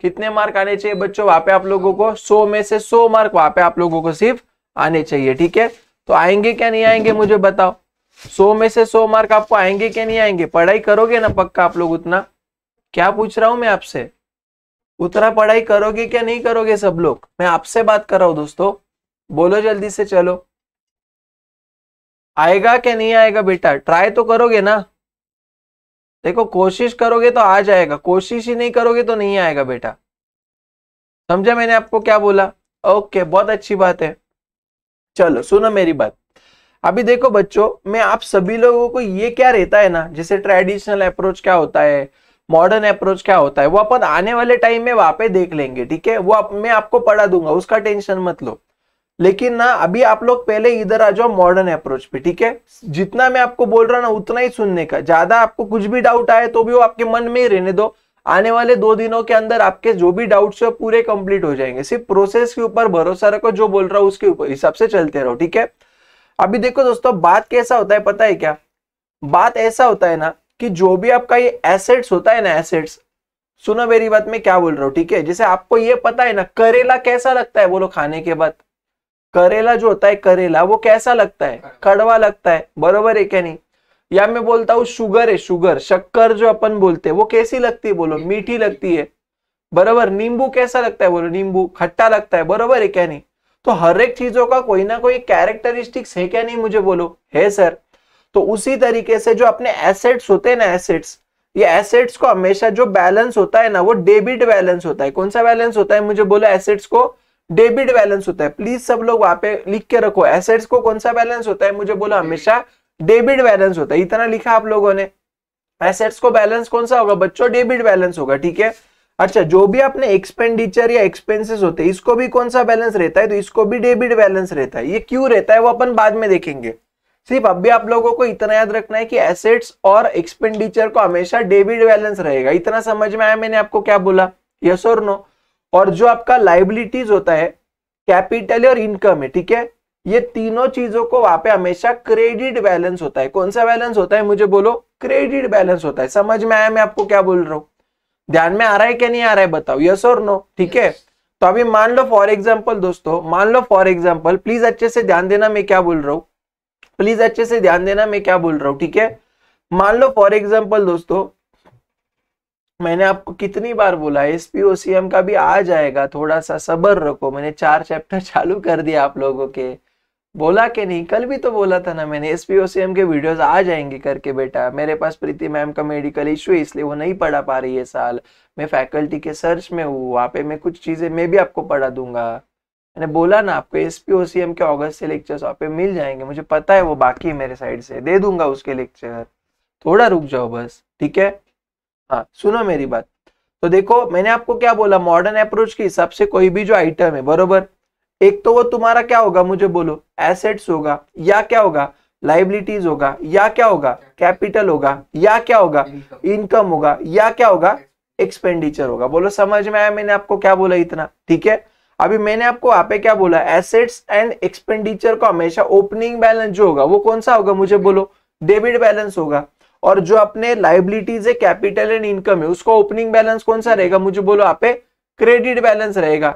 कितने मार्क आने चाहिए बच्चों वहां पे आप लोगों को सौ में से सौ मार्क वहां पे आप लोगों को सिर्फ आने चाहिए ठीक है तो आएंगे क्या नहीं आएंगे मुझे बताओ सौ में से सौ मार्क आपको आएंगे क्या नहीं आएंगे पढ़ाई करोगे ना पक्का आप लोग उतना क्या पूछ रहा हूं मैं आपसे उतना पढ़ाई करोगे क्या नहीं करोगे सब लोग मैं आपसे बात कर रहा हूं दोस्तों बोलो जल्दी से चलो आएगा क्या नहीं आएगा बेटा ट्राई तो करोगे ना देखो कोशिश करोगे तो आ जाएगा कोशिश ही नहीं करोगे तो नहीं आएगा बेटा समझा मैंने आपको क्या बोला ओके बहुत अच्छी बात है चलो सुनो मेरी बात अभी देखो बच्चों मैं आप सभी लोगों को ये क्या रहता है ना जैसे ट्रेडिशनल अप्रोच क्या होता है मॉडर्न अप्रोच क्या होता है वो अपन आने वाले टाइम में वहां पे देख लेंगे ठीक है वो आप, मैं आपको पढ़ा दूंगा उसका टेंशन मत लो लेकिन ना अभी आप लोग पहले इधर आ जाओ मॉडर्न अप्रोच पे ठीक है जितना मैं आपको बोल रहा ना उतना ही सुनने का ज्यादा आपको कुछ भी डाउट आए तो भी वो आपके मन में ही रहने दो आने वाले दो दिनों के अंदर आपके जो भी डाउट्स है पूरे कंप्लीट हो जाएंगे सिर्फ प्रोसेस के ऊपर भरोसा रखो जो बोल रहा हूँ उसके ऊपर हिसाब से चलते रहो ठीक है अभी देखो दोस्तों बात कैसा होता है पता है क्या बात ऐसा होता है ना कि जो भी आपका ये एसेट्स होता है ना एसेट्स सुनो मेरी बात में क्या बोल रहा हूँ ठीक है जैसे आपको ये पता है ना करेला कैसा लगता है बोलो खाने के बाद करेला जो होता है करेला वो कैसा लगता है कड़वा लगता है बरोबर है क्या नहीं या मैं बोलता हूँ शुगर है शुगर शक्कर जो अपन बोलते हैं वो कैसी लगती है बोलो मीठी लगती है बरोबर नींबू कैसा लगता है बोलो नींबू खट्टा लगता है बरोबर है क्या नहीं तो हर एक चीजों का कोई ना कोई कैरेक्टरिस्टिक्स है क्या नहीं मुझे बोलो है सर तो उसी तरीके से जो अपने एसेट्स होते हैं ना एसेट्स ये एसेट्स को हमेशा जो बैलेंस होता है ना वो डेबिट बैलेंस होता है कौन सा बैलेंस होता है मुझे बोलो एसेट्स को डेबिट बैलेंस होता है प्लीज सब लोग वहां पे लिख के रखो एसेट्स को कौन सा बैलेंस होता है मुझे बोला हमेशा डेबिट बैलेंस होता है इतना लिखा आप लोगों ने एसेट्स को बैलेंस कौन सा होगा बच्चों डेबिट बैलेंस होगा ठीक है अच्छा जो भी अपने एक्सपेंडिचर या एक्सपेंसेस होते हैं इसको भी कौन सा बैलेंस रहता है तो इसको भी डेबिट बैलेंस रहता है ये क्यों रहता है वो अपन बाद में देखेंगे सिर्फ अभी आप लोगों को इतना याद रखना है कि एसेट्स और एक्सपेंडिचर को हमेशा डेबिट बैलेंस रहेगा इतना समझ में आया मैंने आपको क्या बोला यस और नो और जो आपका लाइबिलिटीज होता है कैपिटल और इनकम है ठीक है ये तीनों चीजों को वहां पे हमेशा क्रेडिट बैलेंस होता है कौन सा बैलेंस होता है मुझे बोलो क्रेडिट बैलेंस होता है समझ में आया मैं आपको क्या बोल रहा हूँ ध्यान में आ रहा है क्या नहीं आ रहा है बताओ यस और नो ठीक है तो अभी मान लो फॉर एग्जाम्पल दोस्तों मान लो फॉर एग्जाम्पल प्लीज अच्छे से ध्यान देना मैं क्या बोल रहा हूँ प्लीज अच्छे से ध्यान देना मैं क्या बोल रहा हूँ ठीक है मान लो फॉर एग्जाम्पल दोस्तों मैंने आपको कितनी बार बोला एस पी का भी आ जाएगा थोड़ा सा सबर रखो मैंने चार चैप्टर (laughs) चालू कर दिया आप लोगों के बोला के नहीं कल भी तो बोला था ना मैंने एस पी के वीडियोस आ जाएंगे करके बेटा मेरे पास प्रीति मैम का मेडिकल इशू है इसलिए वो नहीं पढ़ा पा रही है साल मैं फैकल्टी के सर्च में हूँ वहाँ पे मैं कुछ चीज़ें मैं भी आपको पढ़ा दूंगा मैंने बोला ना आपको एस पी के ऑगस्ट से लेक्चर्स वहाँ पे मिल जाएंगे मुझे पता है वो बाकी है मेरे साइड से दे दूंगा उसके लेक्चर थोड़ा रुक जाओ बस ठीक है हाँ सुनो मेरी बात तो देखो मैंने आपको क्या बोला मॉडर्न अप्रोच के हिसाब से कोई भी जो आइटम है बरोबर एक तो वो तुम्हारा क्या होगा मुझे बोलो एसेट्स होगा या क्या होगा लाइबिलिटीज होगा या क्या होगा कैपिटल होगा या क्या होगा इनकम होगा या क्या होगा एक्सपेंडिचर होगा बोलो समझ में आया मैंने आपको क्या बोला इतना ठीक है अभी मैंने आपको यहाँ पे क्या बोला एसेट्स एंड एक्सपेंडिचर को हमेशा ओपनिंग बैलेंस जो होगा वो कौन सा होगा मुझे बोलो डेबिट बैलेंस होगा और जो अपने लाइबिलिटीज है कैपिटल एंड इनकम है उसका ओपनिंग बैलेंस कौन सा रहेगा मुझे बोलो आप क्रेडिट बैलेंस रहेगा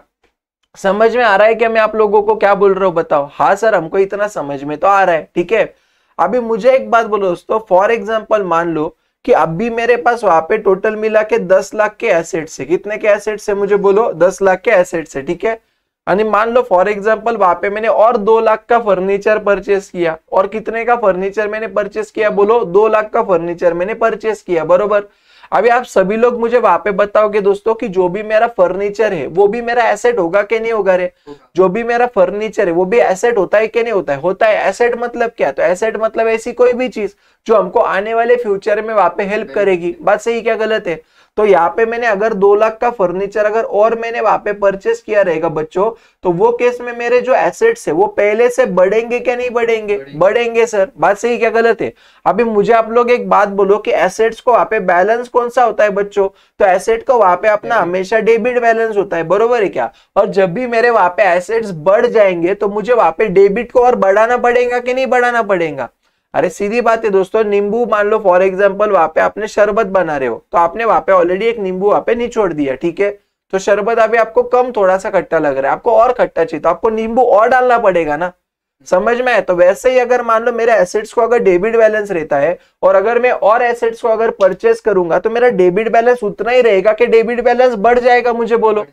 समझ में आ रहा है क्या मैं आप लोगों को क्या बोल रहा हूँ बताओ हाँ सर हमको इतना समझ में तो आ रहा है ठीक है अभी मुझे एक बात बोलो दोस्तों फॉर एग्जाम्पल मान लो कि अभी मेरे पास वहां पे टोटल मिला के दस लाख के एसेट्स है कितने के एसेट्स है मुझे बोलो दस लाख के एसेट्स है ठीक है यानी मान लो फॉर एग्जाम्पल वहां पे मैंने और दो लाख का फर्नीचर परचेस किया और कितने का फर्नीचर मैंने परचेस किया बोलो दो लाख का फर्नीचर मैंने परचेस किया बरोबर अभी आप सभी लोग मुझे वहां पे बताओगे दोस्तों कि जो भी मेरा फर्नीचर है वो भी मेरा एसेट होगा कि नहीं होगा रे जो भी मेरा फर्नीचर है वो भी एसेट होता है कि नहीं होता है होता है एसेट मतलब क्या तो एसेट मतलब ऐसी कोई भी चीज जो हमको आने वाले फ्यूचर में वहां पे हेल्प करेगी बात सही क्या गलत है तो यहाँ पे मैंने अगर दो लाख का फर्नीचर अगर और मैंने वहां पे परचेस किया रहेगा बच्चों तो वो केस में मेरे जो एसेट्स है वो पहले से बढ़ेंगे क्या नहीं बढ़ेंगे बढ़ेंगे सर बात सही क्या गलत है अभी मुझे आप लोग एक बात बोलो कि एसेट्स को वहां पे बैलेंस कौन सा होता है बच्चों तो एसेट को वहां पे अपना हमेशा डेबिट बैलेंस होता है बरोबर है क्या और जब भी मेरे वहां पे एसेट्स बढ़ जाएंगे तो मुझे वहां पे डेबिट को और बढ़ाना पड़ेगा कि नहीं बढ़ाना पड़ेगा अरे सीधी बात है दोस्तों नींबू मान लो फॉर एग्जाम्पल वहां पे आपने शरबत बना रहे हो तो आपने वहां पे ऑलरेडी एक नींबू वहां पे निचोड़ दिया ठीक है तो शरबत अभी आपको कम थोड़ा सा खट्टा लग रहा है आपको और खट्टा चाहिए तो आपको नींबू और डालना पड़ेगा ना समझ में है तो वैसे ही अगर मान लो मेरे एसेट्स को अगर डेबिट बैलेंस रहता है और अगर मैं और एसेट्स को अगर परचेस करूंगा तो मेरा डेबिट बैलेंस उतना ही रहेगा कि डेबिट बैलेंस बढ़ जाएगा मुझे बोलो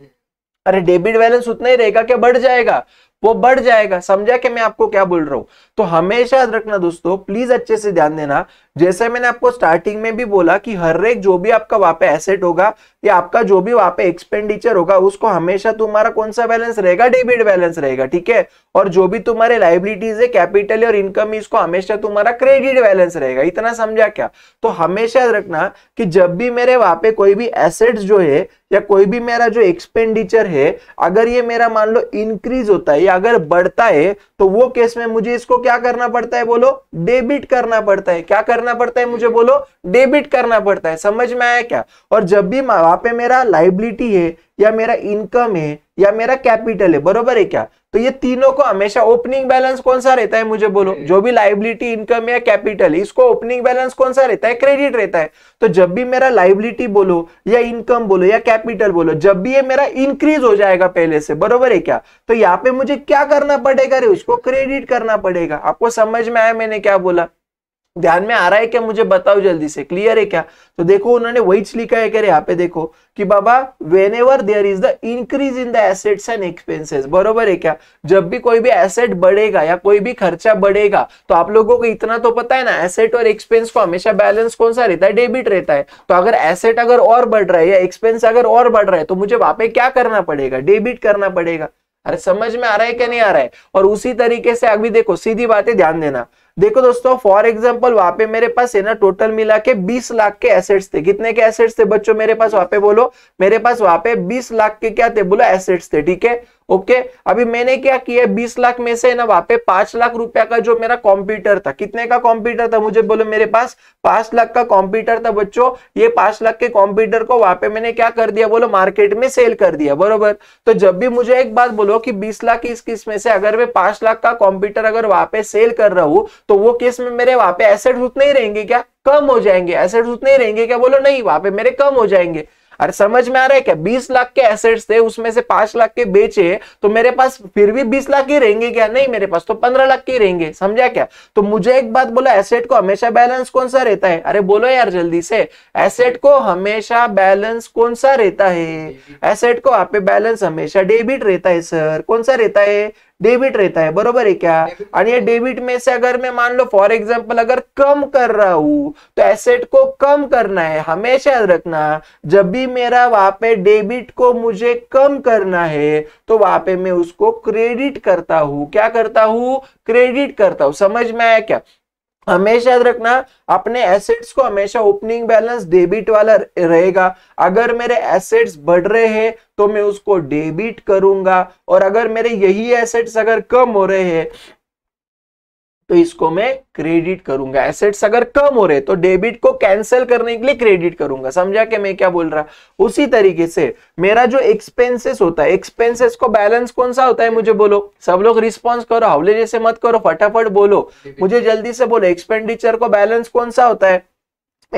अरे डेबिट बैलेंस उतना ही रहेगा कि बढ़ जाएगा वो बढ़ जाएगा समझा कि मैं आपको क्या बोल रहा हूं तो हमेशा याद रखना दोस्तों प्लीज अच्छे से ध्यान देना जैसे मैंने आपको स्टार्टिंग में भी बोला कि हर एक जो भी आपका वहां पे एसेट होगा या आपका जो भी वहां पे एक्सपेंडिचर होगा उसको हमेशा तुम्हारा कौन सा बैलेंस रहेगा डेबिट बैलेंस रहेगा ठीक है और जो भी तुम्हारे लाइबिलिटीज है कैपिटल और इनकम इसको हमेशा तुम्हारा क्रेडिट बैलेंस रहेगा इतना समझा क्या तो हमेशा याद रखना कि जब भी मेरे वहां पे कोई भी एसेट्स जो है या कोई भी मेरा जो एक्सपेंडिचर है अगर ये मेरा मान लो इंक्रीज होता है या अगर बढ़ता है तो वो केस में मुझे इसको क्या करना पड़ता है बोलो डेबिट करना पड़ता है क्या करना पड़ता है मुझे बोलो डेबिट करना पड़ता है समझ में आया क्या और जब भी वहां पे मेरा लाइबिलिटी है या मेरा इनकम है या मेरा कैपिटल है बरोबर है क्या तो ये तीनों को हमेशा ओपनिंग बैलेंस कौन सा रहता है मुझे बोलो जो भी लाइबिलिटी इनकम या कैपिटल इसको ओपनिंग बैलेंस कौन सा रहता है क्रेडिट रहता है तो जब भी मेरा लाइबिलिटी बोलो या इनकम बोलो या कैपिटल बोलो जब भी ये मेरा इंक्रीज हो जाएगा पहले से बरोबर है क्या तो यहाँ पे मुझे क्या करना पड़ेगा रे उसको क्रेडिट करना पड़ेगा आपको समझ में आया मैंने क्या बोला ध्यान में आ रहा है क्या मुझे बताओ जल्दी से क्लियर है क्या तो देखो उन्होंने वही लिखा है कह रहे यहाँ पे देखो कि बाबा whenever there is the increase in the assets and expenses बरोबर है क्या जब भी कोई भी एसेट बढ़ेगा या कोई भी खर्चा बढ़ेगा तो आप लोगों को इतना तो पता है ना एसेट और एक्सपेंस को हमेशा बैलेंस कौन सा रहता है डेबिट रहता है तो अगर एसेट अगर और बढ़ रहा है या एक्सपेंस अगर और बढ़ रहा है तो मुझे वहां पे क्या करना पड़ेगा डेबिट करना पड़ेगा अरे समझ में आ रहा है क्या नहीं आ रहा है और उसी तरीके से अभी देखो सीधी बातें ध्यान देना देखो दोस्तों फॉर एग्जाम्पल वहां पे मेरे पास है ना टोटल मिला के बीस लाख के एसेट्स थे कितने के एसेट्स थे बच्चों मेरे पास वहां पे बोलो मेरे पास वहां पे बीस लाख के क्या थे बोलो एसेट्स थे ठीक है ओके अभी मैंने क्या किया बीस लाख में से ना वहां पे पांच लाख रुपया का जो मेरा कंप्यूटर था कितने का कंप्यूटर था मुझे बोलो मेरे पास पांच लाख का कंप्यूटर था बच्चों ये पांच लाख के कंप्यूटर को वहां पे मैंने क्या कर दिया बोलो मार्केट में सेल कर दिया बरोबर तो जब भी मुझे एक बात बोलो कि बीस लाख इस किस में से अगर मैं पांच लाख का कॉम्प्यूटर अगर वहां पे सेल कर रहा हूं तो वो किस में मेरे वहां पे एसेट उतने ही रहेंगे क्या कम हो जाएंगे एसेट उतने ही रहेंगे क्या बोलो नहीं वहां पे मेरे कम हो जाएंगे अरे समझ में आ रहा है क्या बीस लाख के एसेट्स थे उसमें से पांच लाख के बेचे तो मेरे पास फिर भी बीस लाख ही रहेंगे क्या नहीं मेरे पास तो पंद्रह लाख के रहेंगे समझा क्या तो मुझे एक बात बोला एसेट को हमेशा बैलेंस कौन सा रहता है अरे बोलो यार जल्दी से एसेट को हमेशा बैलेंस कौन सा रहता है एसेट को आप बैलेंस हमेशा डेबिट रहता है सर कौन सा रहता है डेबिट रहता है बरोबर है क्या और ये डेबिट में से अगर मैं मान लो फॉर एग्जाम्पल अगर कम कर रहा हूं तो एसेट को कम करना है हमेशा याद रखना जब भी मेरा वहां पे डेबिट को मुझे कम करना है तो वहां पे मैं उसको क्रेडिट करता हूं क्या करता हूं क्रेडिट करता हूं समझ में आया क्या हमेशा याद रखना अपने एसेट्स को हमेशा ओपनिंग बैलेंस डेबिट वाला रहेगा अगर मेरे एसेट्स बढ़ रहे हैं तो मैं उसको डेबिट करूंगा और अगर मेरे यही एसेट्स अगर कम हो रहे हैं तो इसको मैं क्रेडिट करूंगा एसेट्स अगर कम हो रहे तो डेबिट को कैंसिल करने के लिए क्रेडिट करूंगा समझा कि मैं क्या बोल रहा उसी तरीके से मेरा जो एक्सपेंसेस होता है एक्सपेंसेस को बैलेंस कौन सा होता है मुझे बोलो सब लोग रिस्पॉन्स करो हवले जैसे मत करो फटाफट बोलो मुझे जल्दी से बोलो एक्सपेंडिचर को बैलेंस कौन सा होता है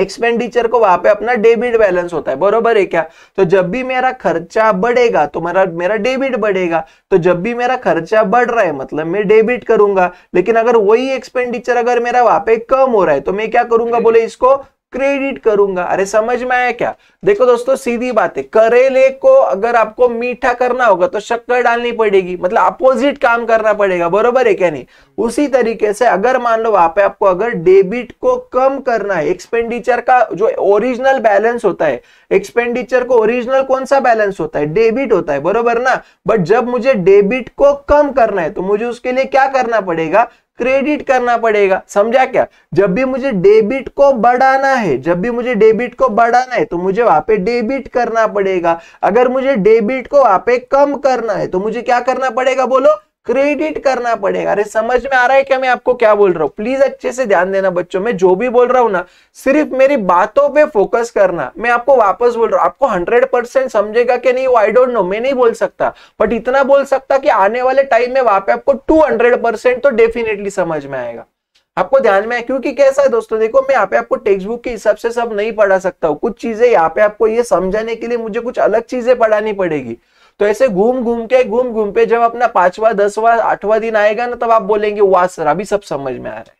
एक्सपेंडिचर को वहां पे अपना डेबिट बैलेंस होता है बरोबर है क्या तो जब भी मेरा खर्चा बढ़ेगा तो मेरा मेरा डेबिट बढ़ेगा तो जब भी मेरा खर्चा बढ़ रहा है मतलब मैं डेबिट करूंगा लेकिन अगर वही एक्सपेंडिचर अगर मेरा वहां पे कम हो रहा है तो मैं क्या करूंगा बोले इसको क्रेडिट करूंगा अरे समझ में आया क्या देखो दोस्तों सीधी बात है करेले को अगर आपको मीठा करना होगा तो शक्कर डालनी पड़ेगी मतलब अपोजिट काम करना पड़ेगा बरोबर है क्या नहीं उसी तरीके से अगर मान लो वहां पे आपको अगर डेबिट को कम करना है एक्सपेंडिचर का जो ओरिजिनल बैलेंस होता है एक्सपेंडिचर को ओरिजिनल कौन सा बैलेंस होता है डेबिट होता है बरोबर ना बट जब मुझे डेबिट को कम करना है तो मुझे उसके लिए क्या करना पड़ेगा क्रेडिट करना पड़ेगा समझा क्या जब भी मुझे डेबिट को बढ़ाना है जब भी मुझे डेबिट को बढ़ाना है तो मुझे वहां पे डेबिट करना पड़ेगा अगर मुझे डेबिट को वहां पे कम करना है तो मुझे क्या करना पड़ेगा बोलो क्रेडिट करना पड़ेगा अरे समझ में आ रहा है क्या मैं आपको क्या बोल रहा हूँ प्लीज अच्छे से ध्यान देना बच्चों मैं जो भी बोल रहा हूँ ना सिर्फ मेरी बातों पे फोकस करना मैं आपको वापस बोल रहा हूँ आपको हंड्रेड परसेंट समझेगा कि नहीं वो आई डोंट नो मैं नहीं बोल सकता बट इतना बोल सकता कि आने वाले टाइम में वहां पे आपको टू हंड्रेड परसेंट तो डेफिनेटली समझ में आएगा आपको ध्यान में है क्योंकि कैसा है दोस्तों देखो मैं यहाँ पे आपको टेक्स्ट बुक के हिसाब से सब नहीं पढ़ा सकता हूँ कुछ चीजें यहाँ पे आपको ये समझाने के लिए मुझे कुछ अलग चीजें पढ़ानी पड़ेगी तो ऐसे घूम घूम के घूम घूम पे जब अपना पांचवा दसवा आठवा दिन आएगा ना तब आप बोलेंगे वाह सर अभी सब समझ में आ रहा है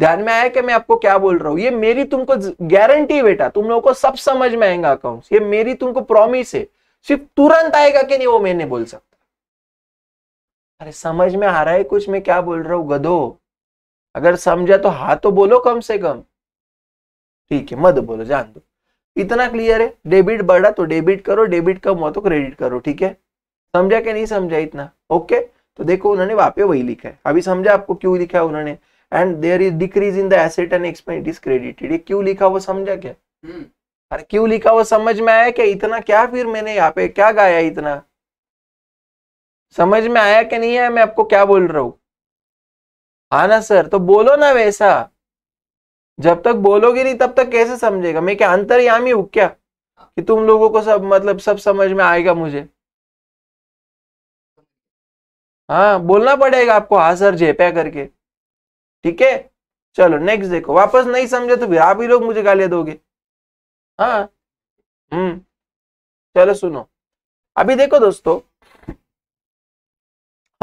ध्यान में आया कि मैं आपको क्या बोल रहा हूँ ये मेरी तुमको गारंटी बेटा तुम लोगों को सब समझ में आएगा अकाउंट ये मेरी तुमको प्रॉमिस है सिर्फ तुरंत आएगा कि नहीं वो मैं बोल सकता अरे समझ में आ रहा है कुछ मैं क्या बोल रहा हूँ गधो अगर समझा तो हाँ तो बोलो कम से कम ठीक है मत बोलो जान दो इतना क्लियर है डेबिट बढ़ा तो डेबिट करो डेबिट कम हुआ तो क्रेडिट करो ठीक है समझा क्या नहीं समझा इतना ओके तो देखो उन्होंने वहां पे वही लिखा है अभी समझा आपको क्यों लिखा है उन्होंने and there is decrease in the asset and expense it is credited क्यों लिखा वो समझा क्या हम्म। अरे क्यों लिखा वो समझ में आया क्या इतना क्या फिर मैंने यहाँ पे क्या गाया इतना समझ में आया क्या नहीं आया मैं आपको क्या बोल रहा हूं हाँ ना सर तो बोलो ना वैसा जब तक बोलोगे नहीं तब तक कैसे समझेगा मैं क्या अंतरयामी हूं क्या कि तुम लोगों को सब मतलब सब समझ में आएगा मुझे हाँ बोलना पड़ेगा आपको हाँ सर जेपे करके ठीक है चलो नेक्स्ट देखो वापस नहीं समझे तो फिर आप ही लोग मुझे गाली दोगे हाँ हम्म चलो सुनो अभी देखो दोस्तों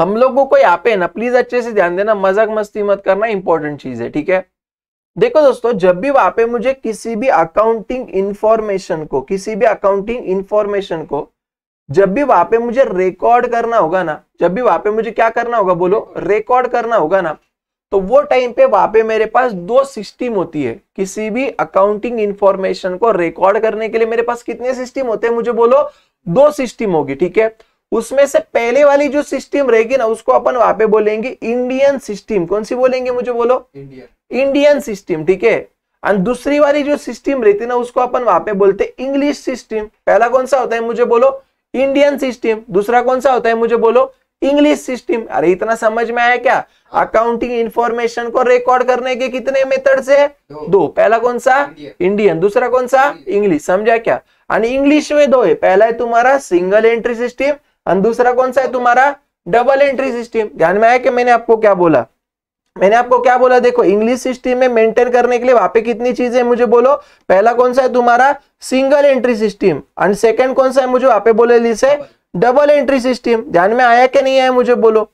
हम लोगों को यहाँ पे ना प्लीज अच्छे से ध्यान देना मजाक मस्ती मत करना इंपॉर्टेंट चीज है ठीक है देखो दोस्तों जब भी वहां पे मुझे किसी भी अकाउंटिंग इंफॉर्मेशन को किसी भी अकाउंटिंग इंफॉर्मेशन को जब भी वहां पे मुझे रिकॉर्ड करना होगा ना जब भी वहां पे मुझे क्या करना होगा बोलो रिकॉर्ड करना होगा ना तो वो टाइम पे वहां पे मेरे पास दो सिस्टम होती है किसी भी अकाउंटिंग इंफॉर्मेशन को रिकॉर्ड करने के लिए मेरे पास कितने सिस्टम होते हैं मुझे बोलो दो सिस्टम होगी ठीक है उसमें से पहले वाली जो सिस्टम रहेगी ना उसको अपन वहां पे बोलेंगे इंडियन सिस्टम कौन सी बोलेंगे मुझे बोलो इंडियन इंडियन सिस्टम ठीक है और दूसरी वाली जो सिस्टम रहती है ना उसको अपन वहां पे बोलते इंग्लिश सिस्टम पहला कौन सा होता है मुझे बोलो इंडियन सिस्टम दूसरा कौन सा होता है मुझे बोलो इंग्लिश सिस्टम अरे इतना समझ में आया क्या अकाउंटिंग इंफॉर्मेशन को रिकॉर्ड करने के कितने मेथड से दो, दो। पहला कौन सा इंडियन दूसरा कौन सा इंग्लिश समझा क्या और इंग्लिश में दो है पहला है तुम्हारा सिंगल एंट्री सिस्टम और दूसरा कौन सा है तुम्हारा डबल एंट्री सिस्टम ध्यान में आया कि मैंने आपको क्या बोला मैंने आपको क्या बोला देखो इंग्लिश सिस्टम में मेंटेन करने के लिए वहां पे कितनी चीजें मुझे बोलो पहला कौन सा है तुम्हारा single entry system and second कौन सा है मुझे वहां पे बोले लिसे डबल एंट्री सिस्टम ध्यान में आया कि नहीं आया मुझे बोलो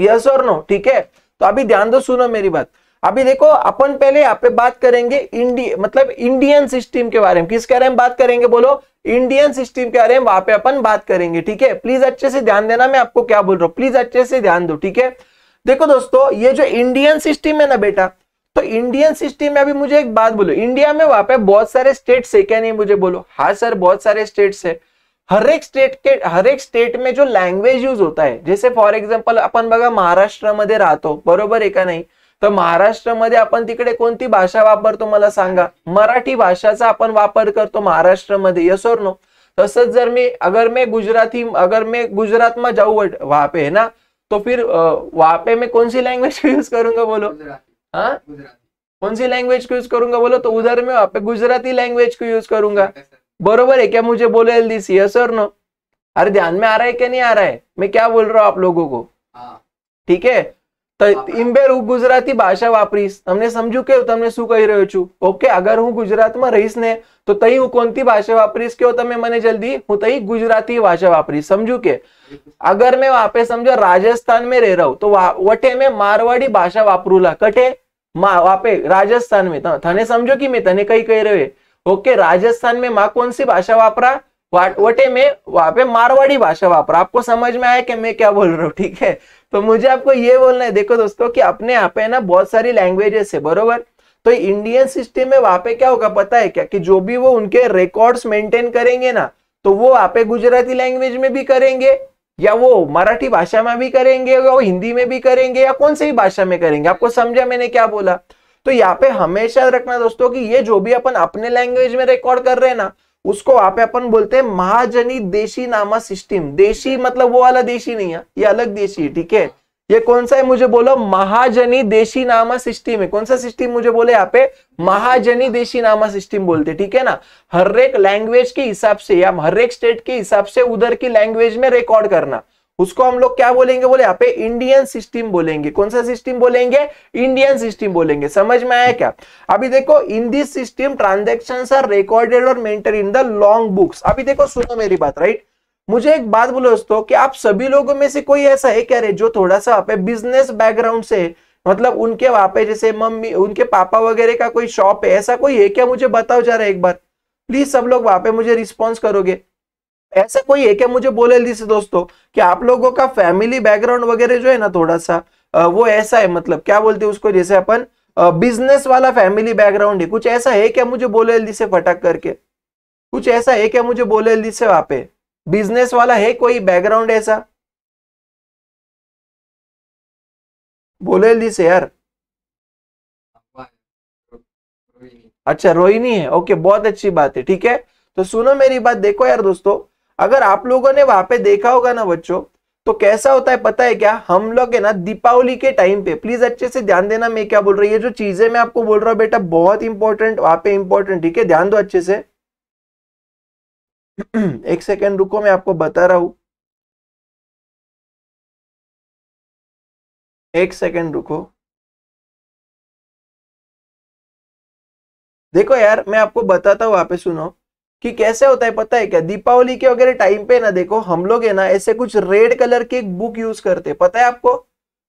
यस और नो ठीक है तो अभी ध्यान दो सुनो मेरी बात अभी देखो अपन पहले यहाँ पे बात करेंगे इंडिया मतलब इंडियन सिस्टम के बारे में किसके बारे में बात करेंगे बोलो इंडियन सिस्टम के बारे में वहां पे अपन बात करेंगे ठीक है प्लीज अच्छे से ध्यान देना मैं आपको क्या बोल रहा हूँ प्लीज अच्छे से ध्यान दो ठीक है देखो दोस्तों ये जो इंडियन सिस्टम है ना बेटा तो इंडियन सिस्टम में अभी मुझे एक बात बोलो इंडिया में वहां पे बहुत सारे स्टेट्स है क्या नहीं मुझे बोलो हाँ सर बहुत सारे स्टेट्स है हर एक स्टेट के हर एक स्टेट में जो लैंग्वेज यूज होता है जैसे फॉर अपन बगा महाराष्ट्र मध्य राहतो बरोबर है का तो महाराष्ट्र महाराष्ट्रामध्ये अपन तिकडे कोणती भाषा तो मैं संगा मराठी भाषा आपण वापर करतो महाराष्ट्र मध्य सोर नो तसच जर मैं अगर मैं गुजराती अगर मैं गुजरात में जाऊ वहां पे है ना तो फिर वहां पे मैं कौन सी लैंग्वेज को यूज करूंगा बोलो हाँ कौन सी लैंग्वेज को यूज करूंगा बोलो तो उधर में वहाँ पे गुजराती लैंग्वेज को यूज करूंगा बरोबर है क्या मुझे बोलो एल सी यस और नो अरे ध्यान में आ रहा है क्या नहीं आ रहा है मैं क्या बोल रहा हूँ आप लोगों को हाँ। ठीक है તઈ ઇંબેર ઉ ગુજરાતી ભાષા વાપરીસ તમે સમજુ કે તમે શું કહી રહ્યો છું ઓકે અગર હું ગુજરાતમાં રહીશ ને તો તઈ હું કонતી ભાષા વાપરીશ કે તમે મને જલ્દી હું તઈ ગુજરાતી ભાષા વાપરી સમજુ કે અગર મેં આપે સમજો રાજસ્થાન મે રહે રહો તો વોટે મે મારવાડી ભાષા વાપરુ લહકટે મા આપે રાજસ્થાન મે તને સમજો કે મે તને કઈ કહી રહ્યો ઓકે રાજસ્થાન મે મા કонસી ભાષા વાપરા વોટે મે આપે મારવાડી ભાષા વાપરા આપકો સમજ મે આય કે મે ક્યા બોલ રહો ઠીક હે तो मुझे आपको ये बोलना है देखो दोस्तों कि अपने आप है ना बहुत सारी लैंग्वेजेस है बरोबर तो इंडियन सिस्टम में वहां पे क्या होगा पता है क्या कि जो भी वो उनके रिकॉर्ड्स मेंटेन करेंगे ना तो वो वहां पे गुजराती लैंग्वेज में भी करेंगे या वो मराठी भाषा में भी करेंगे या वो हिंदी में भी करेंगे या कौन सी भाषा में करेंगे आपको समझा मैंने क्या बोला तो यहाँ पे हमेशा रखना दोस्तों कि ये जो भी अपन अपने लैंग्वेज में रिकॉर्ड कर रहे हैं ना उसको वहां पे अपन बोलते हैं महाजनी देशी नामा सिस्टम देशी मतलब वो वाला देशी नहीं है ये अलग देशी है ठीक है ये कौन सा है मुझे बोलो महाजनी देशी नामा सिस्टम है कौन सा सिस्टम मुझे बोले यहाँ पे महाजनी देशी नामा सिस्टम बोलते ठीक है ना हर एक लैंग्वेज के हिसाब से या हर एक स्टेट के हिसाब से उधर की लैंग्वेज में रिकॉर्ड करना उसको हम लोग क्या बोलेंगे बोले यहाँ पे इंडियन सिस्टम बोलेंगे कौन सा सिस्टम बोलेंगे इंडियन सिस्टम बोलेंगे समझ में आया क्या अभी देखो in this system transaction are recorded और maintain in the long books अभी देखो सुनो मेरी बात राइट मुझे एक बात बोलो दोस्तों कि आप सभी लोगों में से कोई ऐसा है क्या रहे जो थोड़ा सा पे बिजनेस बैकग्राउंड से मतलब उनके वहां पे जैसे मम्मी उनके पापा वगैरह का कोई शॉप है ऐसा कोई है क्या मुझे बताओ जा रहा है एक बार प्लीज सब लोग वहां पे मुझे रिस्पॉन्स करोगे ऐसा कोई है क्या मुझे बोले जल्दी से दोस्तों कि आप लोगों का फैमिली बैकग्राउंड वगैरह जो है ना थोड़ा सा वो ऐसा है मतलब क्या बोलते हैं उसको जैसे अपन बिजनेस वाला फैमिली बैकग्राउंड है कुछ ऐसा है क्या मुझे बोले जल्दी से फटक करके कुछ ऐसा है क्या मुझे बोले जल्दी से वहां पे बिजनेस वाला है कोई बैकग्राउंड ऐसा बोले जल्दी से यार अच्छा रोहिणी है ओके बहुत अच्छी बात है ठीक है तो सुनो मेरी बात देखो यार दोस्तों अगर आप लोगों ने वहां पे देखा होगा ना बच्चों तो कैसा होता है पता है क्या हम लोग है ना दीपावली के टाइम पे प्लीज अच्छे से ध्यान देना मैं क्या बोल रहा हूँ ये जो चीजें मैं आपको बोल रहा हूँ बेटा बहुत इंपॉर्टेंट वहां पे इंपॉर्टेंट ठीक है ध्यान दो अच्छे से (clears throat) एक सेकेंड रुको मैं आपको बता रहा हूं एक सेकेंड रुको देखो यार मैं आपको बताता हूं वहां पे सुनो कि कैसे होता है पता है क्या दीपावली के वगैरह टाइम पे ना देखो हम लोग है ना ऐसे कुछ रेड कलर की एक बुक यूज करते पता है आपको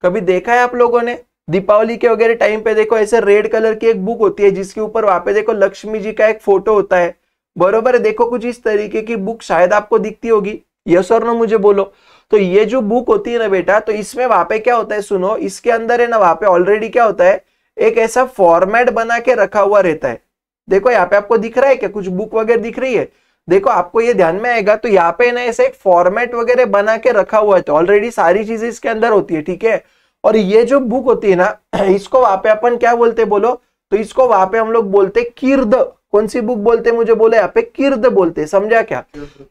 कभी देखा है आप लोगों ने दीपावली के वगैरह टाइम पे देखो ऐसे रेड कलर की एक बुक होती है जिसके ऊपर वहां पे देखो लक्ष्मी जी का एक फोटो होता है बरोबर है देखो कुछ इस तरीके की बुक शायद आपको दिखती होगी यस और ना मुझे बोलो तो ये जो बुक होती है ना बेटा तो इसमें वहां पे क्या होता है सुनो इसके अंदर है ना वहां पे ऑलरेडी क्या होता है एक ऐसा फॉर्मेट बना के रखा हुआ रहता है देखो यहाँ पे आपको दिख रहा है क्या कुछ बुक वगैरह दिख रही है देखो आपको ये ध्यान में आएगा तो यहाँ पे ना ऐसे एक फॉर्मेट वगैरह बना के रखा हुआ है तो ऑलरेडी सारी चीजें इसके अंदर होती है ठीक है और ये जो बुक होती है ना (clears throat) इसको वहां पे अपन क्या बोलते बोलो तो इसको वहां पे हम लोग बोलते किर्द कौन सी बुक बोलते मुझे बोले यहाँ पे किर्द बोलते समझा क्या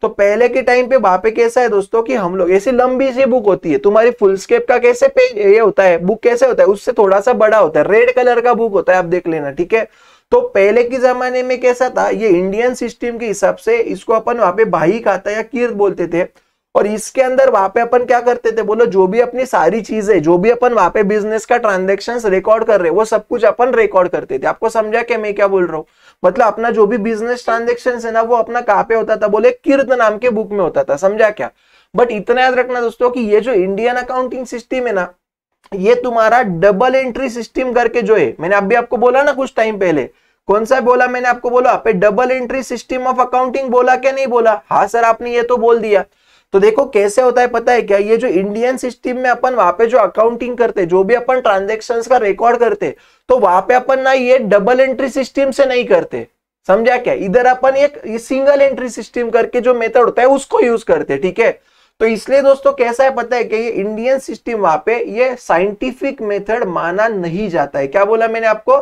तो पहले के टाइम पे वहां पे कैसा है दोस्तों की हम लोग ऐसी लंबी सी बुक होती है तुम्हारी फुल स्केप का कैसे पेज ये होता है बुक कैसे होता है उससे थोड़ा सा बड़ा होता है रेड कलर का बुक होता है आप देख लेना ठीक है तो पहले के जमाने में कैसा था ये इंडियन सिस्टम के हिसाब से इसको अपन वहां पे भाई खाता या कीर बोलते थे और इसके अंदर वहां पे अपन क्या करते थे बोलो जो भी अपनी सारी चीजें जो भी अपन वहां पे बिजनेस का ट्रांजेक्शन रिकॉर्ड कर रहे वो सब कुछ अपन रिकॉर्ड करते थे आपको समझा क्या मैं क्या बोल रहा हूँ मतलब अपना जो भी बिजनेस ट्रांजेक्शन है ना वो अपना कहाँ पे होता था बोले कीर्त नाम के बुक में होता था समझा क्या बट इतना याद रखना दोस्तों की ये जो इंडियन अकाउंटिंग सिस्टम है ना ये तुम्हारा डबल एंट्री सिस्टम करके जो है मैंने अभी आपको बोला ना कुछ टाइम पहले कौन सा बोला मैंने आपको बोला पे double entry system of accounting बोला क्या नहीं बोला हाँ सर आपने ये तो बोल दिया तो देखो कैसे होता है पता है क्या ये जो इंडियन सिस्टम में अपन वहां पे जो अकाउंटिंग करते जो भी अपन ट्रांजेक्शन का रिकॉर्ड करते तो वहां पे अपन ना ये डबल एंट्री सिस्टम से नहीं करते समझा क्या इधर अपन एक सिंगल एंट्री सिस्टम करके जो मेथड होता है उसको यूज करते ठीक है थीके? तो इसलिए दोस्तों कैसा है पता है कि ये इंडियन सिस्टम वहां पे ये साइंटिफिक मेथड माना नहीं जाता है क्या बोला मैंने आपको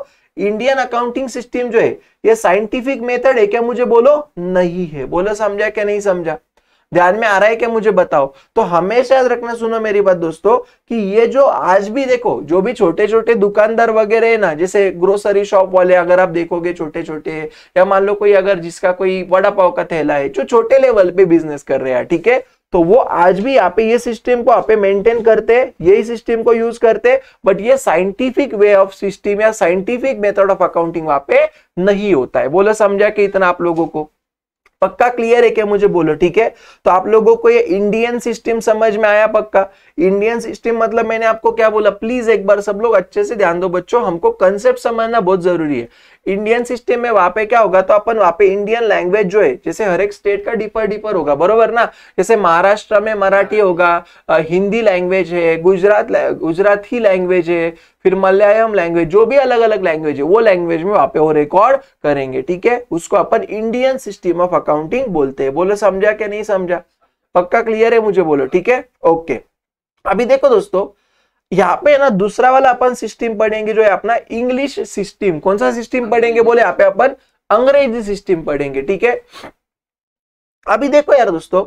इंडियन अकाउंटिंग सिस्टम जो है ये साइंटिफिक मेथड है क्या मुझे बोलो नहीं है बोलो समझा क्या नहीं समझा ध्यान में आ रहा है क्या मुझे बताओ तो हमेशा याद रखना सुनो मेरी बात दोस्तों कि ये जो आज भी देखो जो भी छोटे छोटे दुकानदार वगैरह है ना जैसे ग्रोसरी शॉप वाले अगर आप देखोगे छोटे छोटे या मान लो कोई अगर जिसका कोई वड़ा पाव का थैला है जो छोटे लेवल पे बिजनेस कर रहे हैं ठीक है तो वो आज भी यहाँ पे ये सिस्टम को आप मेंटेन करते यही सिस्टम को यूज करते बट ये साइंटिफिक वे ऑफ सिस्टम या साइंटिफिक मेथड ऑफ अकाउंटिंग वहां पे नहीं होता है बोलो समझा कि इतना आप लोगों को पक्का क्लियर है क्या मुझे बोलो ठीक है तो आप लोगों को ये इंडियन सिस्टम समझ में आया पक्का इंडियन सिस्टम मतलब मैंने आपको क्या बोला प्लीज एक बार सब लोग अच्छे से ध्यान दो बच्चों हमको कंसेप्ट समझना बहुत जरूरी है इंडियन सिस्टम में वहां पे क्या होगा तो अपन वहां पे इंडियन लैंग्वेज जो है जैसे हर एक स्टेट का डिपर डिपर होगा बरोबर ना जैसे महाराष्ट्र में मराठी हाँ। होगा हिंदी लैंग्वेज है गुजरात गुजराती लैंग्वेज है फिर मलयालम लैंग्वेज जो भी अलग अलग लैंग्वेज है वो लैंग्वेज में वहां पे वो रिकॉर्ड करेंगे ठीक है उसको अपन इंडियन सिस्टम ऑफ अकाउंटिंग बोलते हैं बोलो समझा क्या नहीं समझा पक्का क्लियर है मुझे बोलो ठीक है ओके अभी देखो दोस्तों यहाँ पे ना दूसरा वाला अपन सिस्टम पढ़ेंगे जो है अपना इंग्लिश सिस्टम कौन सा सिस्टम पढ़ेंगे बोले यहाँ पे अपन अंग्रेजी सिस्टम पढ़ेंगे ठीक है अभी देखो यार दोस्तों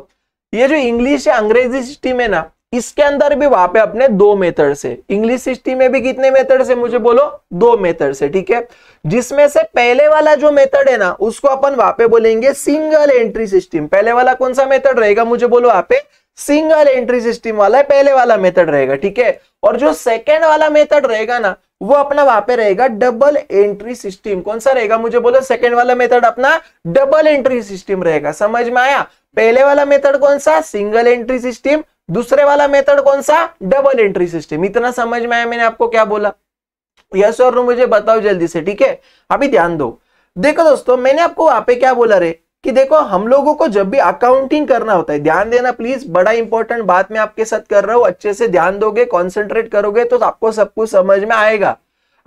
ये जो इंग्लिश या अंग्रेजी सिस्टम है ना इसके अंदर भी वहां पे अपने दो मेथड से इंग्लिश सिस्टम में भी कितने मेथड से मुझे बोलो दो मेथड से ठीक है जिसमें से पहले वाला जो मेथड है ना उसको अपन वहां पे बोलेंगे सिंगल एंट्री सिस्टम पहले वाला कौन सा मेथड रहेगा मुझे बोलो वहां पे सिंगल एंट्री सिस्टम वाला है पहले वाला मेथड रहेगा ठीक है और जो सेकेंड वाला मेथड रहेगा ना वो अपना वहां पे रहेगा डबल एंट्री सिस्टम कौन सा रहेगा मुझे बोलो सेकेंड वाला मेथड अपना डबल एंट्री सिस्टम रहेगा समझ में आया पहले वाला मेथड कौन सा सिंगल एंट्री सिस्टम दूसरे वाला मेथड कौन सा डबल एंट्री सिस्टम इतना समझ में आया मैंने आपको क्या बोला यस और मुझे बताओ जल्दी से ठीक है अभी ध्यान दो देखो दोस्तों मैंने आपको वहां पे क्या बोला रे कि देखो हम लोगों को जब भी अकाउंटिंग करना होता है ध्यान देना प्लीज बड़ा इंपॉर्टेंट बात मैं आपके साथ कर रहा हूं अच्छे से ध्यान दोगे कॉन्सेंट्रेट करोगे तो आपको सब कुछ समझ में आएगा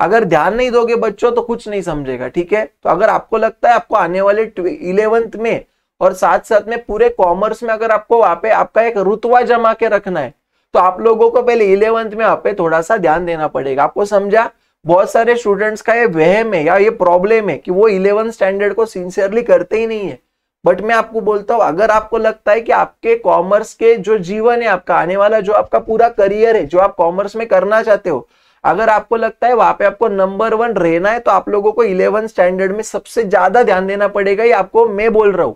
अगर ध्यान नहीं दोगे बच्चों तो कुछ नहीं समझेगा ठीक है तो अगर आपको लगता है आपको आने वाले इलेवंथ में और साथ साथ में पूरे कॉमर्स में अगर आपको वहां पे आपका एक रुतवा जमा के रखना है तो आप लोगों को पहले इलेवंथ में वहां पे थोड़ा सा ध्यान देना पड़ेगा आपको समझा बहुत सारे स्टूडेंट्स का ये वहम है या ये प्रॉब्लम है कि वो इलेवंथ स्टैंडर्ड को सिंसियरली करते ही नहीं है बट मैं आपको बोलता हूं अगर आपको लगता है कि आपके कॉमर्स के जो जीवन है आपका आने वाला जो आपका पूरा करियर है जो आप कॉमर्स में करना चाहते हो अगर आपको लगता है वहां पे आपको नंबर वन रहना है तो आप लोगों को इलेवन स्टैंडर्ड में सबसे ज्यादा ध्यान देना पड़ेगा ये आपको मैं बोल रहा हूं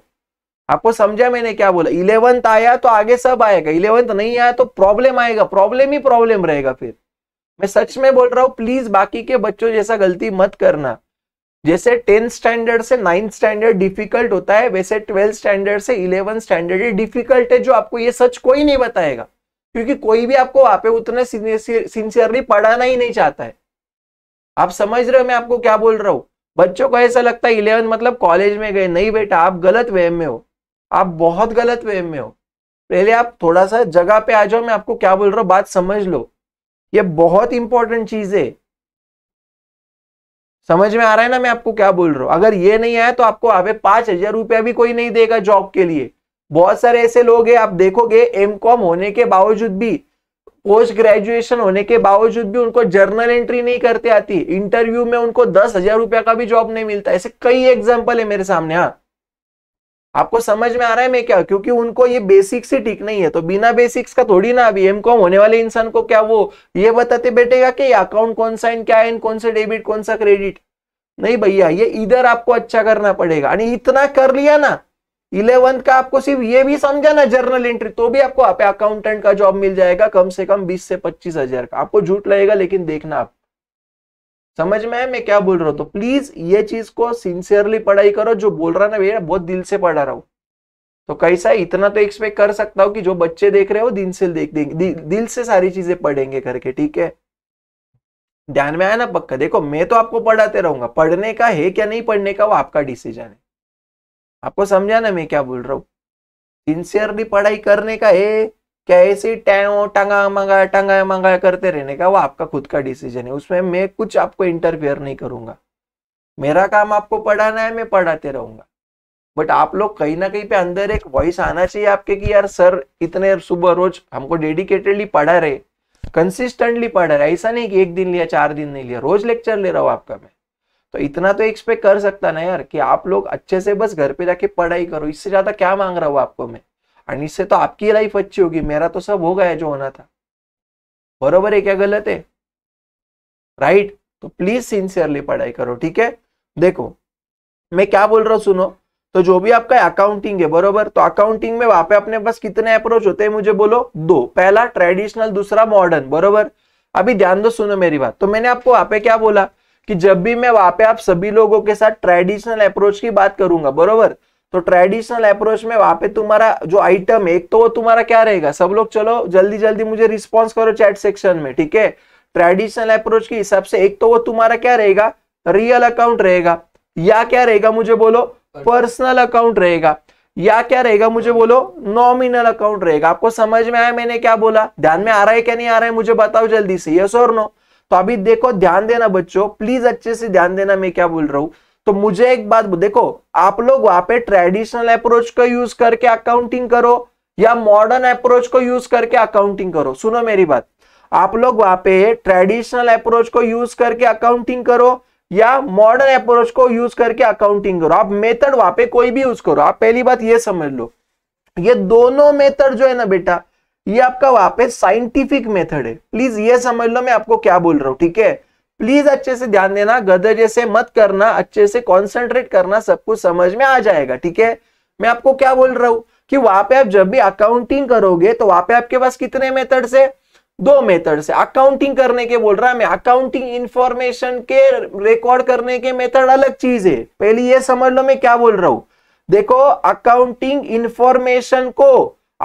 आपको समझा मैंने क्या बोला इलेवंथ आया तो आगे सब आएगा इलेवंथ नहीं आया तो प्रॉब्लम आएगा प्रॉब्लम ही प्रॉब्लम रहेगा फिर मैं सच में बोल रहा हूँ प्लीज बाकी के बच्चों जैसा गलती मत करना जैसे टेंथ स्टैंडर्ड से नाइन्थ स्टैंडर्ड डिफिकल्ट होता है वैसे ट्वेल्थ स्टैंडर्ड से इलेवन स्टैंडर्ड डिफिकल्ट है जो आपको ये सच कोई नहीं बताएगा क्योंकि कोई भी आपको वहां पे उतना सिंसियरली पढ़ाना ही नहीं चाहता है आप समझ रहे हो मैं आपको क्या बोल रहा हूँ बच्चों को ऐसा लगता है इलेवन मतलब कॉलेज में गए नहीं बेटा आप गलत वे में हो आप बहुत गलत वे में हो पहले आप थोड़ा सा जगह पे आ जाओ मैं आपको क्या बोल रहा हूँ बात समझ लो ये बहुत इंपॉर्टेंट चीज है समझ में आ रहा है ना मैं आपको क्या बोल रहा हूँ अगर ये नहीं आया तो आपको आप पांच हजार रुपया भी कोई नहीं देगा जॉब के लिए बहुत सारे ऐसे लोग हैं आप देखोगे एम कॉम होने के बावजूद भी पोस्ट ग्रेजुएशन होने के बावजूद भी उनको जर्नल एंट्री नहीं करते आती इंटरव्यू में उनको दस हजार रुपया का भी जॉब नहीं मिलता ऐसे कई एग्जाम्पल है मेरे सामने हाँ आपको समझ में आ रहा है मैं क्या क्योंकि उनको ये बेसिक्स ही ठीक नहीं है तो बिना बेसिक्स का थोड़ी ना अभी एम कॉम होने वाले इंसान को क्या वो ये बताते बैठेगा कि अकाउंट कौन सा इन क्या है इन कौन सा डेबिट कौन सा क्रेडिट नहीं भैया ये इधर आपको अच्छा करना पड़ेगा आणि इतना कर लिया ना इलेवंथ का आपको सिर्फ ये भी समझा ना जर्नल एंट्री तो भी आपको अकाउंटेंट का जॉब मिल जाएगा कम से कम बीस से पच्चीस हजार का आपको झूठ लगेगा लेकिन देखना आप समझ में है मैं क्या बोल रहा हूँ तो प्लीज ये चीज को सिंसियरली पढ़ाई करो जो बोल रहा ना भैया बहुत दिल से पढ़ा रहा हूँ तो कैसा इतना तो एक्सपेक्ट कर सकता हूँ कि जो बच्चे देख रहे हो दिन से देख देंगे दिल से सारी चीजें पढ़ेंगे करके ठीक है ध्यान में आया ना पक्का देखो मैं तो आपको पढ़ाते रहूंगा पढ़ने का है क्या नहीं पढ़ने का वो आपका डिसीजन है आपको समझा ना मैं क्या बोल रहा हूँ सिंसियरली पढ़ाई करने का है कैसे टैंग टंगा मंगा टंगा मंगा करते रहने का वो आपका खुद का डिसीजन है उसमें मैं कुछ आपको इंटरफेयर नहीं करूंगा मेरा काम आपको पढ़ाना है मैं पढ़ाते रहूंगा बट आप लोग कहीं ना कहीं पे अंदर एक वॉइस आना चाहिए आपके कि यार सर इतने सुबह रोज हमको डेडिकेटेडली पढ़ा रहे कंसिस्टेंटली पढ़ा रहे ऐसा नहीं कि एक दिन लिया चार दिन नहीं लिया रोज लेक्चर ले रहा हूँ आपका मैं तो इतना तो एक्सपेक्ट कर सकता ना यार कि आप लोग अच्छे से बस घर पे जाके पढ़ाई करो इससे ज्यादा क्या मांग रहा हूँ आपको मैं एंड इससे तो आपकी लाइफ अच्छी होगी मेरा तो सब हो गया जो होना था बरोबर है क्या गलत है राइट तो प्लीज सिंसियरली पढ़ाई करो ठीक है देखो मैं क्या बोल रहा हूँ सुनो तो जो भी आपका अकाउंटिंग है बरोबर तो अकाउंटिंग में वहां पे अपने पास कितने अप्रोच होते हैं मुझे बोलो दो पहला ट्रेडिशनल दूसरा मॉडर्न बरोबर अभी ध्यान दो सुनो मेरी बात तो मैंने आपको वहां पे क्या बोला कि जब भी मैं वहां पे आप सभी लोगों के साथ ट्रेडिशनल अप्रोच की बात करूंगा बरोबर तो ट्रेडिशनल अप्रोच में वहां पे तुम्हारा जो आइटम है एक तो वो तुम्हारा क्या रहेगा सब लोग चलो जल्दी जल्दी मुझे रिस्पॉन्स करो चैट सेक्शन में ठीक है ट्रेडिशनल अप्रोच के हिसाब से एक तो वो तुम्हारा क्या रहेगा रियल अकाउंट रहेगा या क्या रहेगा मुझे बोलो पर्सनल अकाउंट रहेगा या क्या रहेगा मुझे बोलो नॉमिनल अकाउंट रहेगा आपको समझ में आया मैंने क्या बोला ध्यान में आ रहा है क्या नहीं आ रहा है मुझे बताओ जल्दी से यस और नो तो अभी देखो ध्यान देना बच्चों प्लीज अच्छे से ध्यान देना मैं क्या बोल रहा हूं तो मुझे एक बात देखो आप लोग वहां पे ट्रेडिशनल अप्रोच को यूज करके अकाउंटिंग करो या मॉडर्न अप्रोच को यूज करके अकाउंटिंग करो सुनो मेरी बात आप लोग वहां पे ट्रेडिशनल अप्रोच को यूज करके अकाउंटिंग करो या मॉडर्न अप्रोच को यूज करके अकाउंटिंग करो आप मेथड वहां पे कोई भी यूज करो आप पहली बात ये समझ लो ये दोनों मेथड जो है ना बेटा ये आपका वहां पे साइंटिफिक मेथड है प्लीज ये समझ लो मैं आपको क्या बोल रहा हूं ठीक है प्लीज अच्छे से ध्यान देना गदर जैसे मत करना अच्छे से कॉन्सेंट्रेट करना सब कुछ समझ में आ जाएगा ठीक है मैं आपको क्या बोल रहा हूं कि वहां पे आप जब भी अकाउंटिंग करोगे तो वहां पे आपके पास कितने मेथड से दो मेथड से अकाउंटिंग करने के बोल रहा है मैं अकाउंटिंग इंफॉर्मेशन के रिकॉर्ड करने के मेथड अलग चीज है पहले ये समझ लो मैं क्या बोल रहा हूं देखो अकाउंटिंग इंफॉर्मेशन को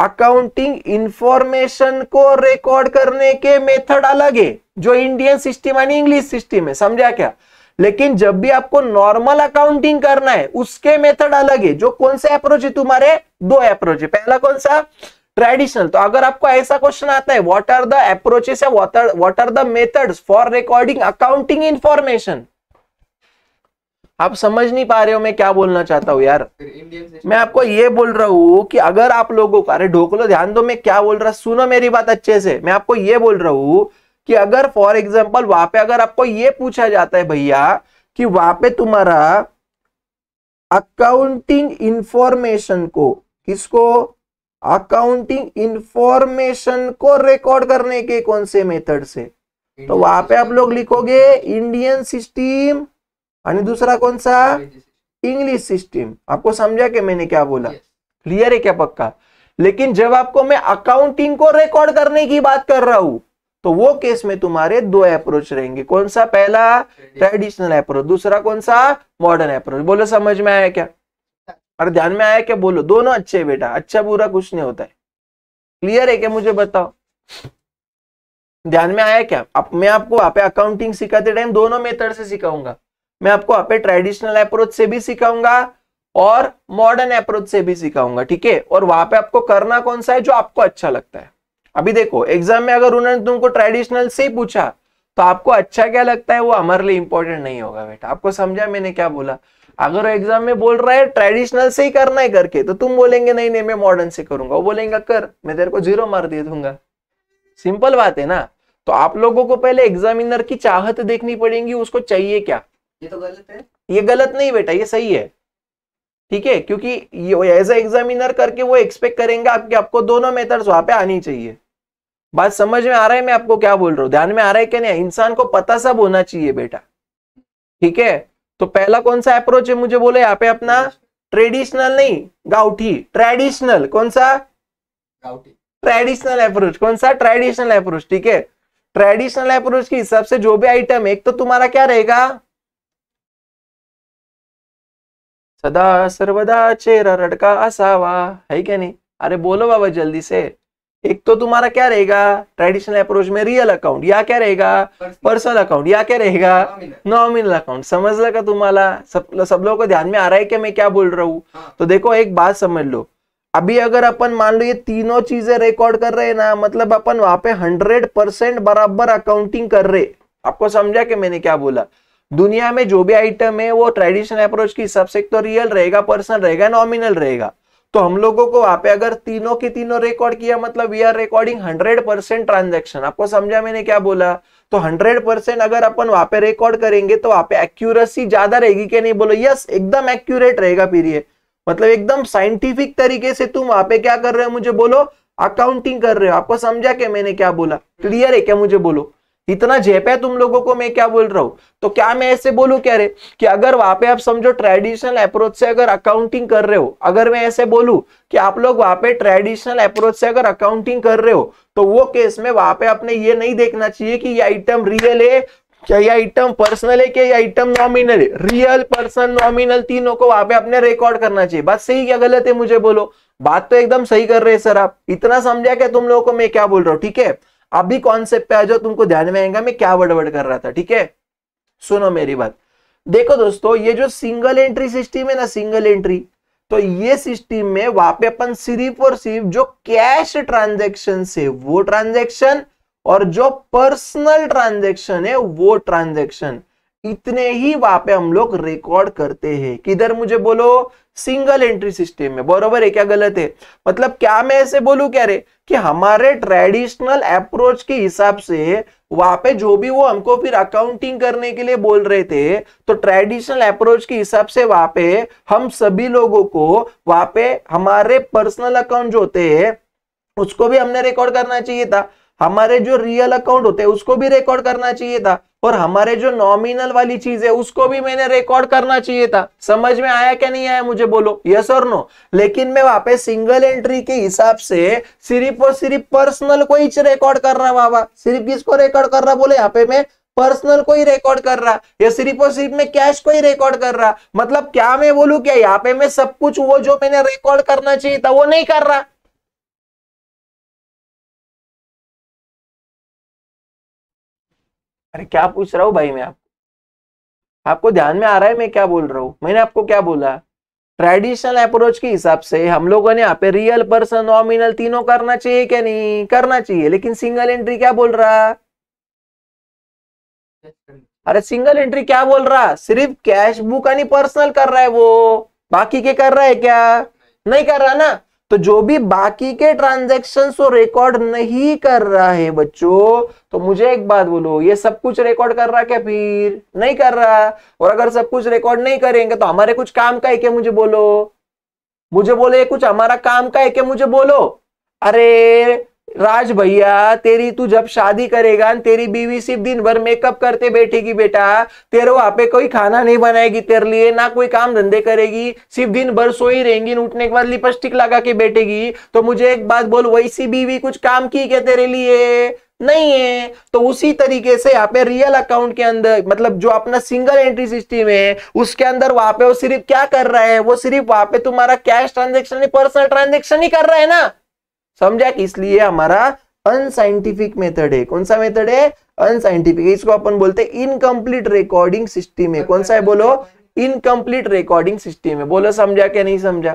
अकाउंटिंग इंफॉर्मेशन को रिकॉर्ड करने के मेथड अलग है जो इंडियन सिस्टम है इंग्लिश सिस्टम है समझा क्या लेकिन जब भी आपको नॉर्मल अकाउंटिंग करना है उसके मेथड अलग है जो कौन सा अप्रोच है तुम्हारे दो अप्रोच है पहला कौन सा ट्रेडिशनल तो अगर आपको ऐसा क्वेश्चन आता है व्हाट आर द अप्रोचेस या what are the methods for recording accounting information आप समझ नहीं पा रहे हो मैं क्या बोलना चाहता हूँ यार मैं आपको ये बोल रहा हूँ कि अगर आप लोगों को अरे ढोकलो ध्यान दो मैं क्या बोल रहा सुनो मेरी बात अच्छे से मैं आपको ये बोल रहा हूँ कि अगर फॉर एग्जाम्पल वहां पे अगर आपको ये पूछा जाता है भैया कि वहां पे तुम्हारा अकाउंटिंग इंफॉर्मेशन को किसको अकाउंटिंग इंफॉर्मेशन को रिकॉर्ड करने के कौन से मेथड से तो वहां पे आप लोग लिखोगे इंडियन सिस्टम और दूसरा कौन सा इंग्लिश सिस्टम आपको समझा कि मैंने क्या बोला क्लियर yes. है क्या पक्का लेकिन जब आपको मैं अकाउंटिंग को रिकॉर्ड करने की बात कर रहा हूं तो वो केस में तुम्हारे दो अप्रोच रहेंगे कौन सा पहला ट्रेडिशनल अप्रोच दूसरा कौन सा मॉडर्न अप्रोच बोलो समझ में आया क्या और ध्यान में आया क्या बोलो दोनों अच्छे बेटा अच्छा बुरा कुछ नहीं होता है क्लियर है क्या मुझे बताओ ध्यान में आया क्या अब मैं आपको आप अकाउंटिंग सिखाते टाइम दोनों मेथड से सिखाऊंगा मैं आपको आप ट्रेडिशनल अप्रोच से भी सिखाऊंगा और मॉडर्न अप्रोच से भी सिखाऊंगा ठीक है और वहां पे आपको करना कौन सा है जो आपको अच्छा लगता है अभी देखो एग्जाम में अगर उन्होंने तुमको ट्रेडिशनल से ही पूछा तो आपको अच्छा क्या लगता है वो हमारे लिए इंपॉर्टेंट नहीं होगा बेटा आपको समझा मैंने क्या बोला अगर वो एग्जाम में बोल रहा है ट्रेडिशनल से ही करना है करके तो तुम बोलेंगे नहीं नहीं मैं मॉडर्न से करूंगा वो बोलेंगे कर मैं तेरे को जीरो मार दे दूंगा सिंपल बात है ना तो आप लोगों को पहले एग्जामिनर की चाहत देखनी पड़ेगी उसको चाहिए क्या ये तो गलत है ये गलत नहीं बेटा ये सही है ठीक है क्योंकि एज ए एग्जामिनर करके वो एक्सपेक्ट करेंगे आपके आपको दोनों मेथड्स वहां पे आनी चाहिए बात समझ में आ रहा है मैं आपको क्या बोल रहा हूँ ध्यान में आ रहा है क्या नहीं इंसान को पता सब होना चाहिए बेटा ठीक है तो पहला कौन सा अप्रोच है मुझे बोले यहाँ पे अपना ट्रेडिशनल नहीं गाउठी ट्रेडिशनल कौन सा गाउठी ट्रेडिशनल अप्रोच कौन सा ट्रेडिशनल अप्रोच ठीक है ट्रेडिशनल अप्रोच के हिसाब से जो भी आइटम एक तो तुम्हारा क्या रहेगा सदा सर्वदा चेहरा रड़का असावा है क्या नहीं अरे बोलो बाबा जल्दी से एक तो तुम्हारा क्या रहेगा ट्रेडिशनल अप्रोच में रियल अकाउंट या क्या रहेगा पर्सनल अकाउंट या क्या रहेगा नॉमिनल अकाउंट समझ लगा तुम्हारा सब सब लोगों को ध्यान में आ रहा है कि मैं क्या बोल रहा हूँ हाँ. तो देखो एक बात समझ लो अभी अगर अपन मान लो ये तीनों चीजें रिकॉर्ड कर रहे हैं ना मतलब अपन वहां पे हंड्रेड परसेंट बराबर अकाउंटिंग कर रहे आपको समझा कि मैंने क्या बोला दुनिया में जो भी आइटम है वो ट्रेडिशनल अप्रोच के हिसाब से तो रियल रहेगा पर्सनल रहेगा नॉमिनल रहेगा तो हम लोगों को वहां पे अगर तीनों की तीनों रिकॉर्ड किया मतलब we are recording hundred percent transaction आपको समझा मैंने क्या बोला तो हंड्रेड परसेंट अगर अपन वहां पे रिकॉर्ड करेंगे तो वहां पे एक्यूरेसी ज्यादा रहेगी क्या नहीं बोलो यस एकदम एक्यूरेट रहेगा पीरियड मतलब एकदम साइंटिफिक तरीके से तुम वहां पे क्या कर रहे हो मुझे बोलो अकाउंटिंग कर रहे हो आपको समझा क्या मैंने क्या बोला क्लियर है क्या मुझे बोलो इतना जेप है तुम लोगों को मैं क्या बोल रहा हूँ तो क्या मैं ऐसे बोलू क्या रे कि अगर वहां पे आप समझो ट्रेडिशनल अप्रोच से अगर अकाउंटिंग कर रहे हो अगर मैं ऐसे बोलू कि आप लोग वहां पे ट्रेडिशनल अप्रोच से अगर अकाउंटिंग कर रहे हो तो वो केस में वहां पे आपने ये नहीं देखना चाहिए कि ये आइटम रियल है क्या ये आइटम पर्सनल है क्या ये आइटम नॉमिनल है रियल पर्सन नॉमिनल तीनों को वहां पे अपने रिकॉर्ड करना चाहिए बात सही क्या गलत है मुझे बोलो बात तो एकदम सही कर रहे हैं सर आप इतना समझा क्या तुम लोगों को मैं क्या बोल रहा हूँ ठीक है अभी कॉन्सेप्ट पे आ जाओ तुमको ध्यान में आएगा मैं क्या बड़बड़ कर रहा था ठीक है सुनो मेरी बात देखो दोस्तों ये जो सिंगल एंट्री सिस्टम है ना सिंगल एंट्री तो ये सिस्टम में वहां पे अपन सिर्फ और सिर्फ जो कैश ट्रांजेक्शन है वो ट्रांजेक्शन और जो पर्सनल ट्रांजेक्शन है वो ट्रांजेक्शन इतने ही वहां पे हम लोग रिकॉर्ड करते हैं किधर मुझे बोलो सिंगल एंट्री सिस्टम में बरोबर है क्या गलत है मतलब क्या मैं ऐसे बोलू क्या रे कि हमारे ट्रेडिशनल अप्रोच के हिसाब से वहां पे जो भी वो हमको फिर अकाउंटिंग करने के लिए बोल रहे थे तो ट्रेडिशनल अप्रोच के हिसाब से वहां पे हम सभी लोगों को वहां पे हमारे पर्सनल अकाउंट जो होते हैं उसको भी हमने रिकॉर्ड करना चाहिए था हमारे जो रियल अकाउंट होते हैं उसको भी रिकॉर्ड करना चाहिए था और हमारे जो नॉमिनल वाली चीज है उसको भी मैंने रिकॉर्ड करना चाहिए था समझ में आया क्या नहीं आया मुझे बोलो यस और नो लेकिन मैं वहां पे सिंगल एंट्री के हिसाब से सिर्फ और सिर्फ पर्सनल को ही रिकॉर्ड कर रहा बाबा सिर्फ किसको रिकॉर्ड कर रहा बोले यहाँ पे मैं पर्सनल को ही रिकॉर्ड कर रहा या सिर्फ और सिर्फ मैं कैश को ही रिकॉर्ड कर रहा मतलब क्या मैं बोलू क्या यहाँ पे मैं सब कुछ वो जो मैंने रिकॉर्ड करना चाहिए था वो नहीं कर रहा अरे क्या पूछ रहा हूँ भाई मैं आपको आपको ध्यान में आ रहा है मैं क्या बोल रहा हूँ मैंने आपको क्या बोला ट्रेडिशनल अप्रोच के हिसाब से हम लोगों ने यहाँ पे रियल पर्सन नॉमिनल तीनों करना चाहिए क्या नहीं करना चाहिए लेकिन सिंगल एंट्री क्या बोल रहा अरे सिंगल एंट्री क्या बोल रहा सिर्फ कैश बुक यानी पर्सनल कर रहा है वो बाकी के कर रहा है क्या नहीं कर रहा ना तो जो भी बाकी के ट्रांजेक्शन वो रिकॉर्ड नहीं कर रहा है बच्चों तो मुझे एक बात बोलो ये सब कुछ रिकॉर्ड कर रहा क्या फिर नहीं कर रहा और अगर सब कुछ रिकॉर्ड नहीं करेंगे तो हमारे कुछ काम का है क्या मुझे बोलो मुझे बोलो ये कुछ हमारा काम का है क्या मुझे बोलो अरे राज भैया तेरी तू जब शादी करेगा तेरी बीवी सिर्फ दिन भर मेकअप करते बैठेगी बेटा तेरे वहां पे कोई खाना नहीं बनाएगी तेरे लिए ना कोई काम धंधे करेगी सिर्फ दिन भर सोई रहेंगी उठने के बाद लिपस्टिक लगा के बैठेगी तो मुझे एक बात बोल वैसी बीवी कुछ काम की क्या तेरे लिए नहीं है तो उसी तरीके से यहाँ पे रियल अकाउंट के अंदर मतलब जो अपना सिंगल एंट्री सिस्टम है उसके अंदर वहां पे वो सिर्फ क्या कर रहा है वो सिर्फ वहां पे तुम्हारा कैश ट्रांजेक्शन पर्सनल ट्रांजेक्शन ही कर रहा है ना समझा कि इसलिए हमारा अनसाइंटिफिक मेथड है कौन सा मेथड है अनसाइंटिफिक इसको अपन बोलते हैं इनकम्प्लीट रिकॉर्डिंग सिस्टम है कौन सा है बोलो इनकम्प्लीट रिकॉर्डिंग सिस्टम है बोलो समझा क्या नहीं समझा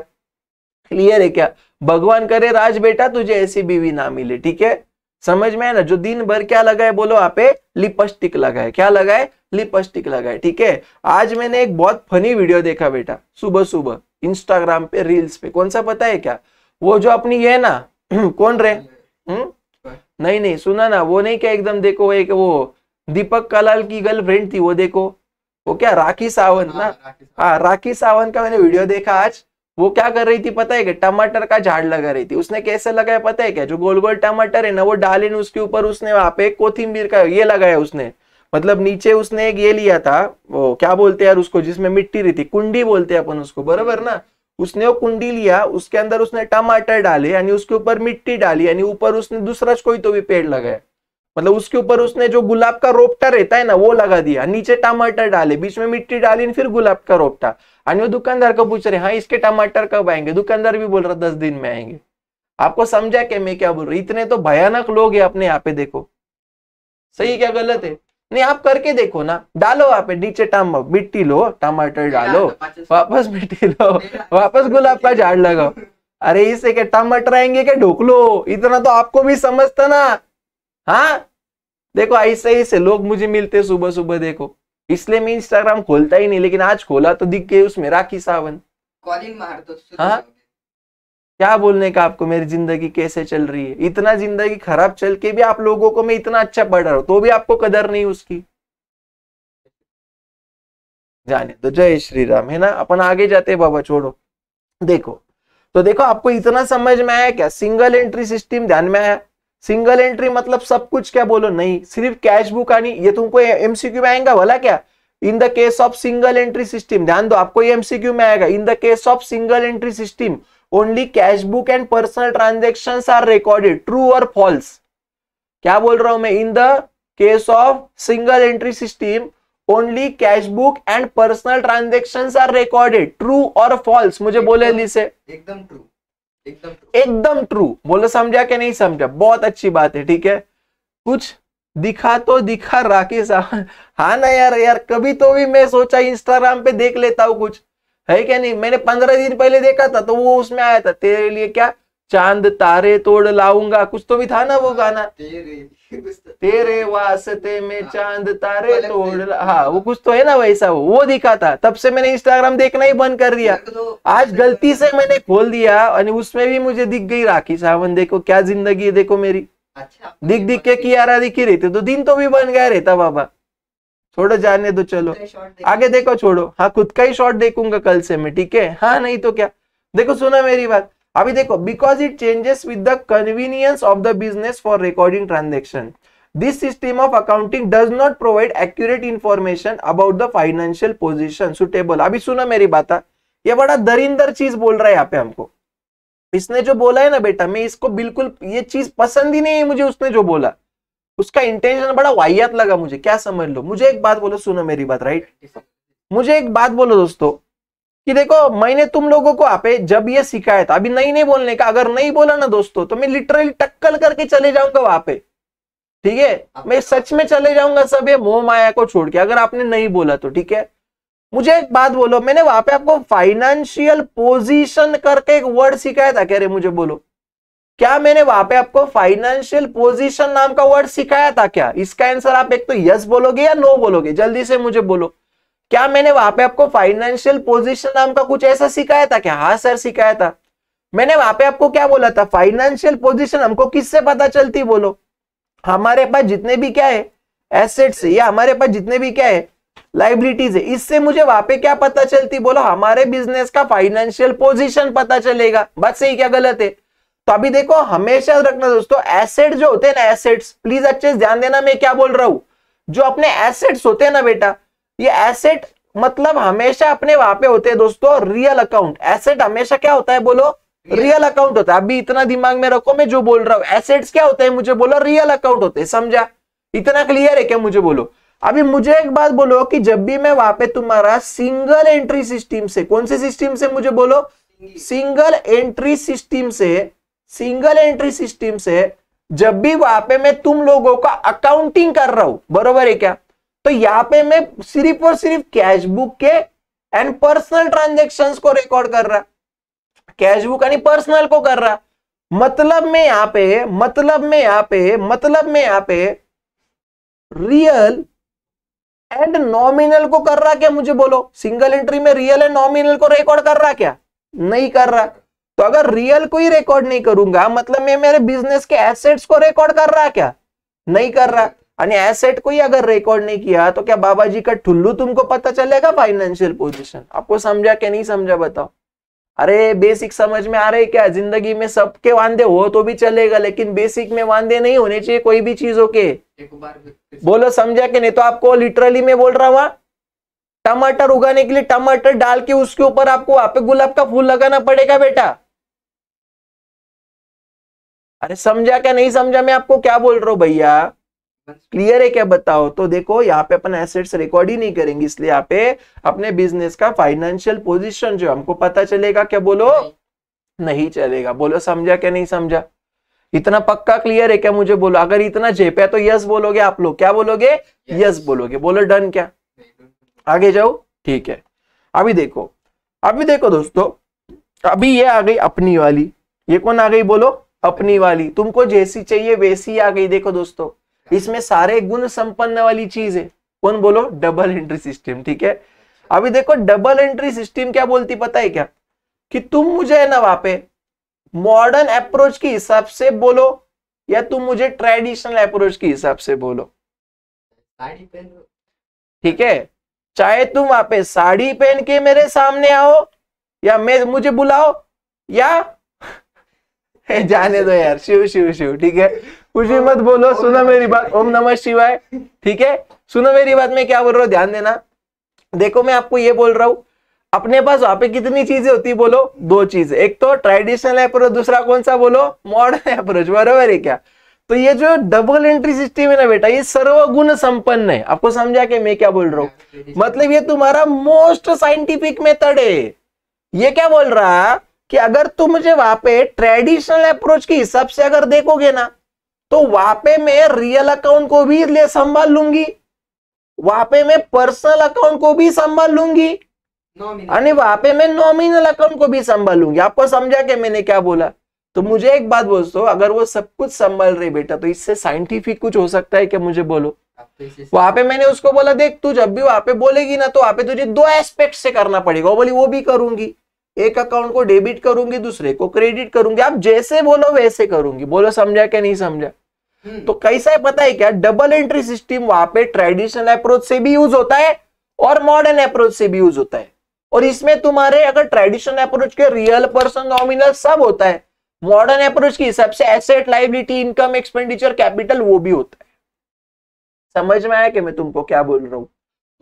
क्लियर है क्या भगवान करे राज बेटा तुझे ऐसी बीवी ना मिले ठीक है समझ में है ना जो दिन भर क्या लगा है बोलो आप लिपस्टिक लगाए क्या लगाए लिपस्टिक लगाए ठीक है आज मैंने एक बहुत फनी वीडियो देखा बेटा सुबह सुबह इंस्टाग्राम पे रील्स पे कौन सा पता है क्या वो जो अपनी ये ना (clears throat) कौन रहे हम्म नहीं नहीं सुना ना वो नहीं क्या एकदम देखो एक वो दीपक कलाल की गर्लफ्रेंड थी वो देखो वो क्या राखी सावंत हाँ, ना हाँ राखी सावंत का मैंने वीडियो देखा आज वो क्या कर रही थी पता है क्या टमाटर का झाड़ लगा रही थी उसने कैसे लगाया पता है क्या जो गोल गोल टमाटर है ना वो डाले उसके ऊपर उसने वहां पे कोथिमबीर का ये लगाया उसने मतलब नीचे उसने एक ये लिया था वो क्या बोलते हैं यार उसको जिसमें मिट्टी रही थी कुंडी बोलते हैं अपन उसको बराबर ना उसने वो कुंडी लिया उसके अंदर उसने टमाटर डाले यानी उसके ऊपर मिट्टी डाली यानी ऊपर उसने दूसरा कोई तो भी पेड़ लगाया मतलब उसके ऊपर उसने जो गुलाब का रोपटा रहता है ना वो लगा दिया नीचे टमाटर डाले बीच में मिट्टी डाली फिर गुलाब का रोपटा और वो दुकानदार को पूछ रहे हाँ इसके टमाटर कब आएंगे दुकानदार भी बोल रहा दस दिन में आएंगे आपको समझा क्या मैं क्या बोल हूँ इतने तो भयानक लोग है अपने यहाँ पे देखो सही क्या गलत है नहीं आप करके देखो ना डालो आप नीचे टम मिट्टी लो टमाटर डालो वापस मिट्टी लो (laughs) वापस गुलाब का झाड़ लगाओ अरे इसे क्या टमाटर आएंगे क्या ढोक लो इतना तो आपको भी समझता ना हाँ देखो ऐसे ऐसे लोग मुझे मिलते सुबह सुबह देखो इसलिए मैं इंस्टाग्राम खोलता ही नहीं लेकिन आज खोला तो दिख गए उसमें राखी सावन कॉलिंग मार दो हाँ क्या बोलने का आपको मेरी जिंदगी कैसे चल रही है इतना जिंदगी खराब चल के भी आप लोगों को मैं इतना अच्छा पढ़ रहा हूं तो भी आपको कदर नहीं उसकी जाने तो जय श्री राम है ना अपन आगे जाते बाबा छोड़ो देखो तो देखो आपको इतना समझ में आया क्या सिंगल एंट्री सिस्टम ध्यान में आया सिंगल एंट्री मतलब सब कुछ क्या बोलो नहीं सिर्फ कैश बुक आनी ये तुमको एमसीक्यू में आएगा भला क्या in the case of single entry system ध्यान दो आपको एमसीक्यू में आएगा in the case of single entry system only cash book and personal transaction are recorded true और फॉल्स क्या बोल रहा हूं मैं in the case of single entry system only cash book and personal transaction are recorded true और फॉल्स मुझे बोले लिसे एकदम ट्रू एकदम ट्रू बोले समझा कि नहीं समझा बहुत अच्छी बात है ठीक है कुछ दिखा तो दिखा राकेश हाँ ना यार यार कभी तो भी मैं सोचा इंस्टाग्राम पे देख लेता हूँ कुछ है क्या नहीं मैंने पंद्रह दिन पहले देखा था तो वो उसमें आया था तेरे लिए क्या चांद तारे तोड़ लाऊंगा कुछ तो भी था ना वो हाँ, गाना तेरे तो- वास्ते में हाँ, चांद तारे तोड़ हाँ वो कुछ तो है ना वैसा वो वो दिखा था तब से मैंने इंस्टाग्राम देखना ही बंद कर दिया आज गलती से मैंने खोल दिया और उसमें भी मुझे दिख गई राखी सावन देखो क्या जिंदगी है देखो मेरी अच्छा दिख दिख के कियारा दिखी रही थी तो दिन तो भी बन गया रहता बाबा छोड़ो जाने दो चलो आगे देखो छोड़ो हाँ खुद का ही शॉर्ट देखूंगा कल से मैं ठीक है हाँ नहीं तो क्या देखो सुना मेरी बात अभी देखो because it changes with the convenience of the business for recording transaction this system of accounting does not provide accurate information about the financial position suitable अभी सुना मेरी बात हाँ। ये बड़ा दरिंदर चीज बोल रहा है यहाँ पे हमको इसने जो बोला है ना बेटा मैं इसको बिल्कुल ये चीज पसंद ही नहीं है मुझे उसने जो बोला उसका इंटेंशन बड़ा वाहियात लगा मुझे क्या समझ लो मुझे एक बात बोलो सुनो मेरी बात राइट मुझे एक बात बोलो दोस्तों कि देखो मैंने तुम लोगों को आपे जब ये सिखाया था अभी नहीं नहीं बोलने का अगर नहीं बोला ना दोस्तों तो मैं लिटरली टक्कल करके चले जाऊंगा वहां पे ठीक है हाँ, मैं हाँ, सच में हाँ। चले जाऊंगा सब ये मोह माया को छोड़ के अगर आपने नहीं बोला तो ठीक है मुझे एक बात बोलो मैंने वहां पे आपको फाइनेंशियल पोजिशन करके एक वर्ड सिखाया था कह रहे मुझे बोलो क्या मैंने वहां पे आपको फाइनेंशियल पोजीशन नाम का वर्ड सिखाया था क्या इसका आंसर आप एक तो यस बोलोगे या नो बोलोगे जल्दी से मुझे बोलो क्या मैंने वहां पे आपको फाइनेंशियल पोजीशन नाम का कुछ ऐसा सिखाया था क्या हाँ सर सिखाया था मैंने वहां पे आपको क्या बोला था फाइनेंशियल पोजिशन हमको किससे पता चलती बोलो हमारे पास जितने भी क्या है एसेट्स या हमारे पास जितने भी क्या है लाइबिलिटीज है इससे मुझे वहां पे क्या पता चलती बोलो हमारे बिजनेस का फाइनेंशियल पोजीशन पता चलेगा बस सही क्या गलत है तो अभी देखो हमेशा रखना दोस्तों एसेट जो होते हैं ना एसेट्स प्लीज अच्छे से ध्यान देना मैं क्या बोल रहा हूं जो अपने एसेट्स होते हैं ना बेटा ये एसेट मतलब हमेशा अपने वहां पे होते हैं दोस्तों रियल अकाउंट एसेट हमेशा क्या होता है बोलो रियल अकाउंट होता है अभी इतना दिमाग में रखो मैं जो बोल रहा हूँ एसेट्स क्या होते हैं मुझे बोलो रियल अकाउंट होते हैं समझा इतना क्लियर है क्या मुझे बोलो अभी मुझे एक बात बोलो कि जब भी मैं वहां पे तुम्हारा सिंगल एंट्री सिस्टम से कौन से सिस्टम से मुझे बोलो सिंगल एंट्री सिस्टम से सिंगल एंट्री सिस्टम से जब भी वहां पे मैं तुम लोगों का अकाउंटिंग कर रहा हूं बरोबर है क्या तो यहाँ पे मैं सिर्फ और सिर्फ कैश बुक के एंड पर्सनल ट्रांजेक्शन को रिकॉर्ड कर रहा कैश बुक यानी पर्सनल को कर रहा मतलब में यहां पे मतलब में यहां पे मतलब में यहां पे रियल एंड नॉमिनल को कर रहा क्या मुझे बोलो सिंगल एंट्री में रियल एंड नॉमिनल को रिकॉर्ड कर रहा क्या नहीं कर रहा तो अगर रियल को ही रिकॉर्ड नहीं करूंगा मतलब मैं मेरे बिजनेस के एसेट्स को रिकॉर्ड कर रहा क्या नहीं कर रहा यानी एसेट को ही अगर रिकॉर्ड नहीं किया तो क्या बाबा जी का ठुल्लू तुमको पता चलेगा फाइनेंशियल पोजीशन आपको समझा क्या नहीं समझा बताओ अरे बेसिक समझ में आ रहे क्या जिंदगी में सबके वादे हो तो भी चलेगा लेकिन बेसिक में वादे नहीं होने चाहिए कोई भी चीज हो के बोलो समझा के नहीं तो आपको लिटरली मैं बोल रहा हूं हाँ। टमाटर उगाने के लिए टमाटर डाल के उसके ऊपर आपको वहां पे गुलाब का फूल लगाना पड़ेगा बेटा अरे समझा क्या नहीं समझा मैं आपको क्या बोल रहा हूँ भैया क्लियर है क्या बताओ तो देखो यहाँ पे अपन एसेट्स रिकॉर्ड ही नहीं करेंगे इसलिए यहाँ पे अपने बिजनेस का फाइनेंशियल पोजिशन जो हमको पता चलेगा क्या बोलो नहीं, नहीं चलेगा बोलो समझा क्या नहीं समझा इतना पक्का क्लियर है क्या मुझे बोलो अगर इतना जेप है तो यस बोलोगे आप लोग क्या बोलोगे यस, यस बोलोगे बोलो डन क्या आगे जाओ ठीक है अभी देखो अभी देखो दोस्तों अभी ये आ गई अपनी वाली ये कौन आ गई बोलो अपनी वाली तुमको जैसी चाहिए वैसी आ गई देखो दोस्तों इसमें सारे गुण संपन्न वाली चीज है कौन बोलो डबल एंट्री सिस्टम ठीक है अभी देखो डबल एंट्री सिस्टम क्या बोलती पता है क्या कि तुम मुझे है ना वहां पे मॉडर्न अप्रोच के हिसाब से बोलो या तुम मुझे ट्रेडिशनल अप्रोच के हिसाब से बोलो ठीक है चाहे तुम वहां पे साड़ी पहन के मेरे सामने आओ या मैं मुझे बुलाओ या (laughs) जाने दो यार शिव शिव शिव ठीक है कुछ भी मत बोलो सुनो मेरी बात ओम नमः शिवाय ठीक है सुनो मेरी बात मैं क्या बोल रहा हूँ ध्यान देना देखो मैं आपको ये बोल रहा हूँ अपने पास वहां पे कितनी चीजें होती बोलो दो चीज एक तो ट्रेडिशनल अप्रोच दूसरा कौन सा बोलो मॉडर्न अप्रोच बराबर है क्या तो ये जो डबल एंट्री सिस्टम है ना बेटा ये सर्व गुण संपन्न है आपको समझा के मैं क्या बोल रहा हूँ मतलब ये तुम्हारा मोस्ट साइंटिफिक मेथड है ये क्या बोल रहा कि अगर तुम मुझे वहां पे ट्रेडिशनल अप्रोच के हिसाब से अगर देखोगे ना तो वहां पे मैं रियल अकाउंट को भी ले संभाल लूंगी वहां पे मैं पर्सनल अकाउंट को भी संभाल लूंगी वहां पे मैं नॉमिनल अकाउंट को भी संभाल लूंगी आपको समझा के मैंने क्या बोला तो मुझे एक बात बोल दो अगर वो सब कुछ संभाल रहे बेटा तो इससे साइंटिफिक कुछ हो सकता है क्या मुझे बोलो तो वहां पे मैंने उसको बोला देख तू जब भी वहां पे बोलेगी ना तो वहां पे तुझे दो एस्पेक्ट से करना पड़ेगा वो बोली वो भी करूंगी एक अकाउंट को डेबिट करूंगी दूसरे को क्रेडिट करूंगी आप जैसे बोलो वैसे करूंगी बोलो समझा क्या नहीं समझा हम्म। तो कैसा है पता है क्या डबल एंट्री सिस्टम वहां पे ट्रेडिशनल अप्रोच से भी यूज होता है और मॉडर्न अप्रोच से भी यूज होता है और इसमें तुम्हारे अगर ट्रेडिशनल अप्रोच के रियल पर्सन नॉमिनल सब होता है मॉडर्न अप्रोच के हिसाब से asset liability income expenditure capital वो भी होता है समझ में आया कि मैं तुमको क्या बोल रहा हूं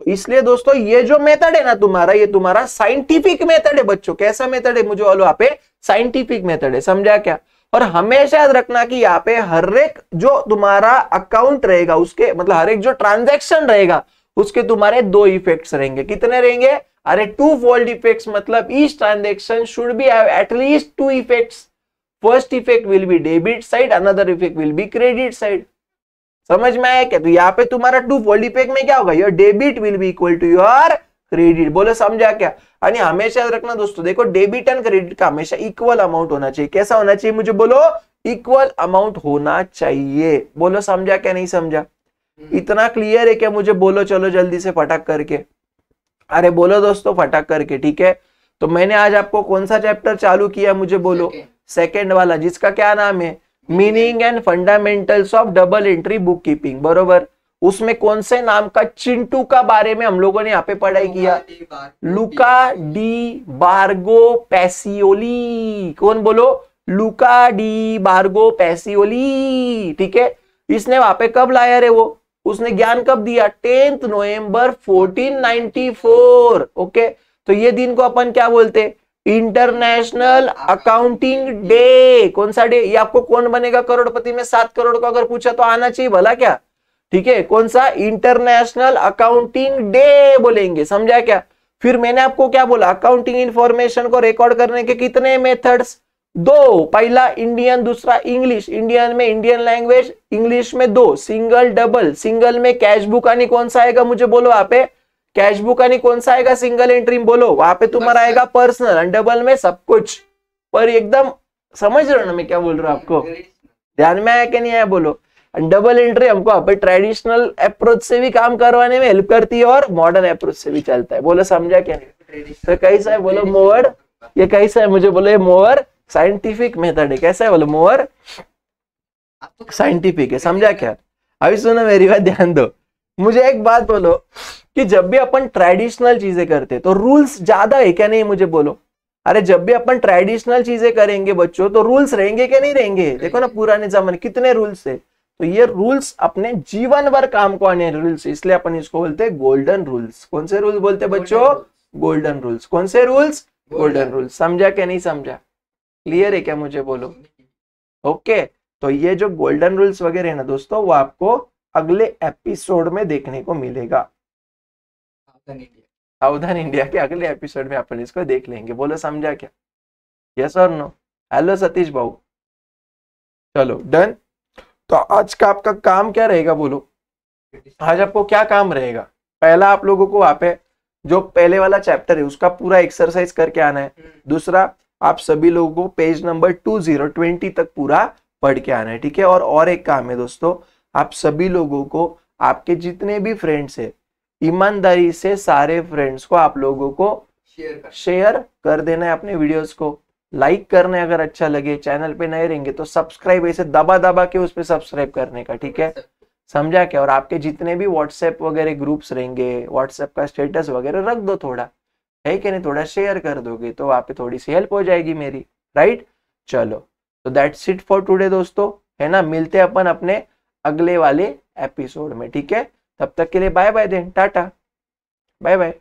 तो इसलिए दोस्तों ये जो मेथड है ना तुम्हारा ये तुम्हारा साइंटिफिक मेथड है बच्चों कैसा मेथड है मुझे बोलो यहाँ पे साइंटिफिक मेथड है समझा क्या और हमेशा याद रखना कि यहाँ पे हर एक जो तुम्हारा अकाउंट रहेगा उसके मतलब हर एक जो ट्रांजेक्शन रहेगा उसके तुम्हारे दो इफेक्ट्स रहेंगे कितने रहेंगे अरे टू फोल्ड इफेक्ट्स मतलब each transaction should be have at least two effects first effect will be debit side another effect will be credit side समझ में आया क्या तो यहाँ पे तुम्हारा टू फोल्डी इफेक्ट में क्या होगा your debit will be equal to your credit बोलो समझा क्या यानी हमेशा याद रखना दोस्तों देखो डेबिट एंड क्रेडिट का हमेशा इक्वल अमाउंट होना चाहिए कैसा होना चाहिए मुझे बोलो इक्वल अमाउंट होना चाहिए बोलो समझा क्या नहीं समझा हम्म। इतना क्लियर है क्या मुझे बोलो चलो जल्दी से फटाक करके अरे बोलो दोस्तों फटाक करके ठीक है तो मैंने आज आपको कौन सा चैप्टर चालू किया मुझे बोलो सेकेंड वाला जिसका क्या नाम है meaning and fundamentals of double entry book bookkeeping बरोबर उसमें कौन से नाम का चिंटू का बारे में हम लोगों ने यहाँ पे पढ़ाई किया लुका डी बार्गो पैसियोली कौन बोलो लुका डी बार्गो पैसियोली ठीक है इसने वहां पे कब लाया रे वो उसने ज्ञान कब दिया टेंथ नवंबर 1494 ओके तो ये दिन को अपन क्या बोलते इंटरनेशनल अकाउंटिंग डे कौन सा डे ये आपको कौन बनेगा करोड़पति में सात करोड़ को अगर पूछा तो आना चाहिए भला क्या ठीक है कौन सा इंटरनेशनल अकाउंटिंग डे बोलेंगे समझा क्या फिर मैंने आपको क्या बोला अकाउंटिंग इंफॉर्मेशन को रिकॉर्ड करने के कितने मेथड्स दो पहला इंडियन दूसरा इंग्लिश इंडियन में इंडियन लैंग्वेज इंग्लिश में दो सिंगल डबल सिंगल में कैश बुक आनी कौन सा आएगा मुझे बोलो आप कैश बुक यानी कौन सा आएगा सिंगल एंट्री बोलो वहां पे तुम्हारा आएगा पर्सनल डबल में सब कुछ पर एकदम समझ रहे हो ना मैं क्या बोल रहा हूँ आपको ध्यान में आया कि नहीं आया बोलो डबल एंट्री हमको आप ट्रेडिशनल अप्रोच से भी काम करवाने में हेल्प करती है और मॉडर्न अप्रोच से भी चलता है बोलो समझा क्या नहीं तो कैसा है बोलो मोवर ये कैसा है मुझे बोलो ये मोवर साइंटिफिक मेथड है कैसा है बोलो मोवर तो साइंटिफिक है समझा क्या अभी सुनो मेरी बात ध्यान दो मुझे एक बात बोलो कि जब भी अपन ट्रेडिशनल चीजें करते तो रूल्स ज्यादा है क्या नहीं मुझे बोलो अरे जब भी अपन ट्रेडिशनल चीजें करेंगे बच्चों तो रूल्स रहेंगे क्या नहीं रहेंगे देखो ना पुराने जमाने कितने रूल्स है तो ये रूल्स अपने जीवन भर काम को आने रूल्स इसलिए अपन इसको बोलते हैं गोल्डन रूल्स कौन से रूल बोलते बच्चों गोल्डन रूल्स कौन से रूल्स गोल्डन रूल्स समझा क्या नहीं समझा क्लियर है क्या मुझे बोलो ओके okay, तो ये जो गोल्डन रूल्स वगैरह है ना दोस्तों वो आपको अगले एपिसोड में देखने को मिलेगा सावधान इंडिया के अगले एपिसोड में अपन इसको देख लेंगे बोलो समझा क्या यस और नो हेलो सतीश भाऊ चलो डन तो आज का आपका काम क्या रहेगा बोलो आज आपको क्या काम रहेगा पहला आप लोगों को वहां पे जो पहले वाला चैप्टर है उसका पूरा एक्सरसाइज करके आना है हम्म। दूसरा आप सभी लोगों को page number two zero twenty तक पूरा पढ़ के आना है ठीक है और और एक काम है दोस्तों आप सभी लोगों को आपके जितने भी फ्रेंड्स है ईमानदारी से सारे फ्रेंड्स को आप लोगों को शेयर कर, देना है अपने वीडियोस को लाइक करने अगर अच्छा लगे चैनल पे नए रहेंगे तो सब्सक्राइब ऐसे दबा दबा के उस पर सब्सक्राइब करने का ठीक है समझा क्या और आपके जितने भी व्हाट्सएप वगैरह ग्रुप्स रहेंगे व्हाट्सएप का स्टेटस वगैरह रख दो थोड़ा है कि नहीं थोड़ा शेयर कर दोगे तो आप थोड़ी सी हेल्प हो जाएगी मेरी राइट चलो तो दैट्स इट फॉर टुडे दोस्तों है ना मिलते अपन अपने अगले वाले एपिसोड में ठीक है तब तक के लिए bye bye then tata bye bye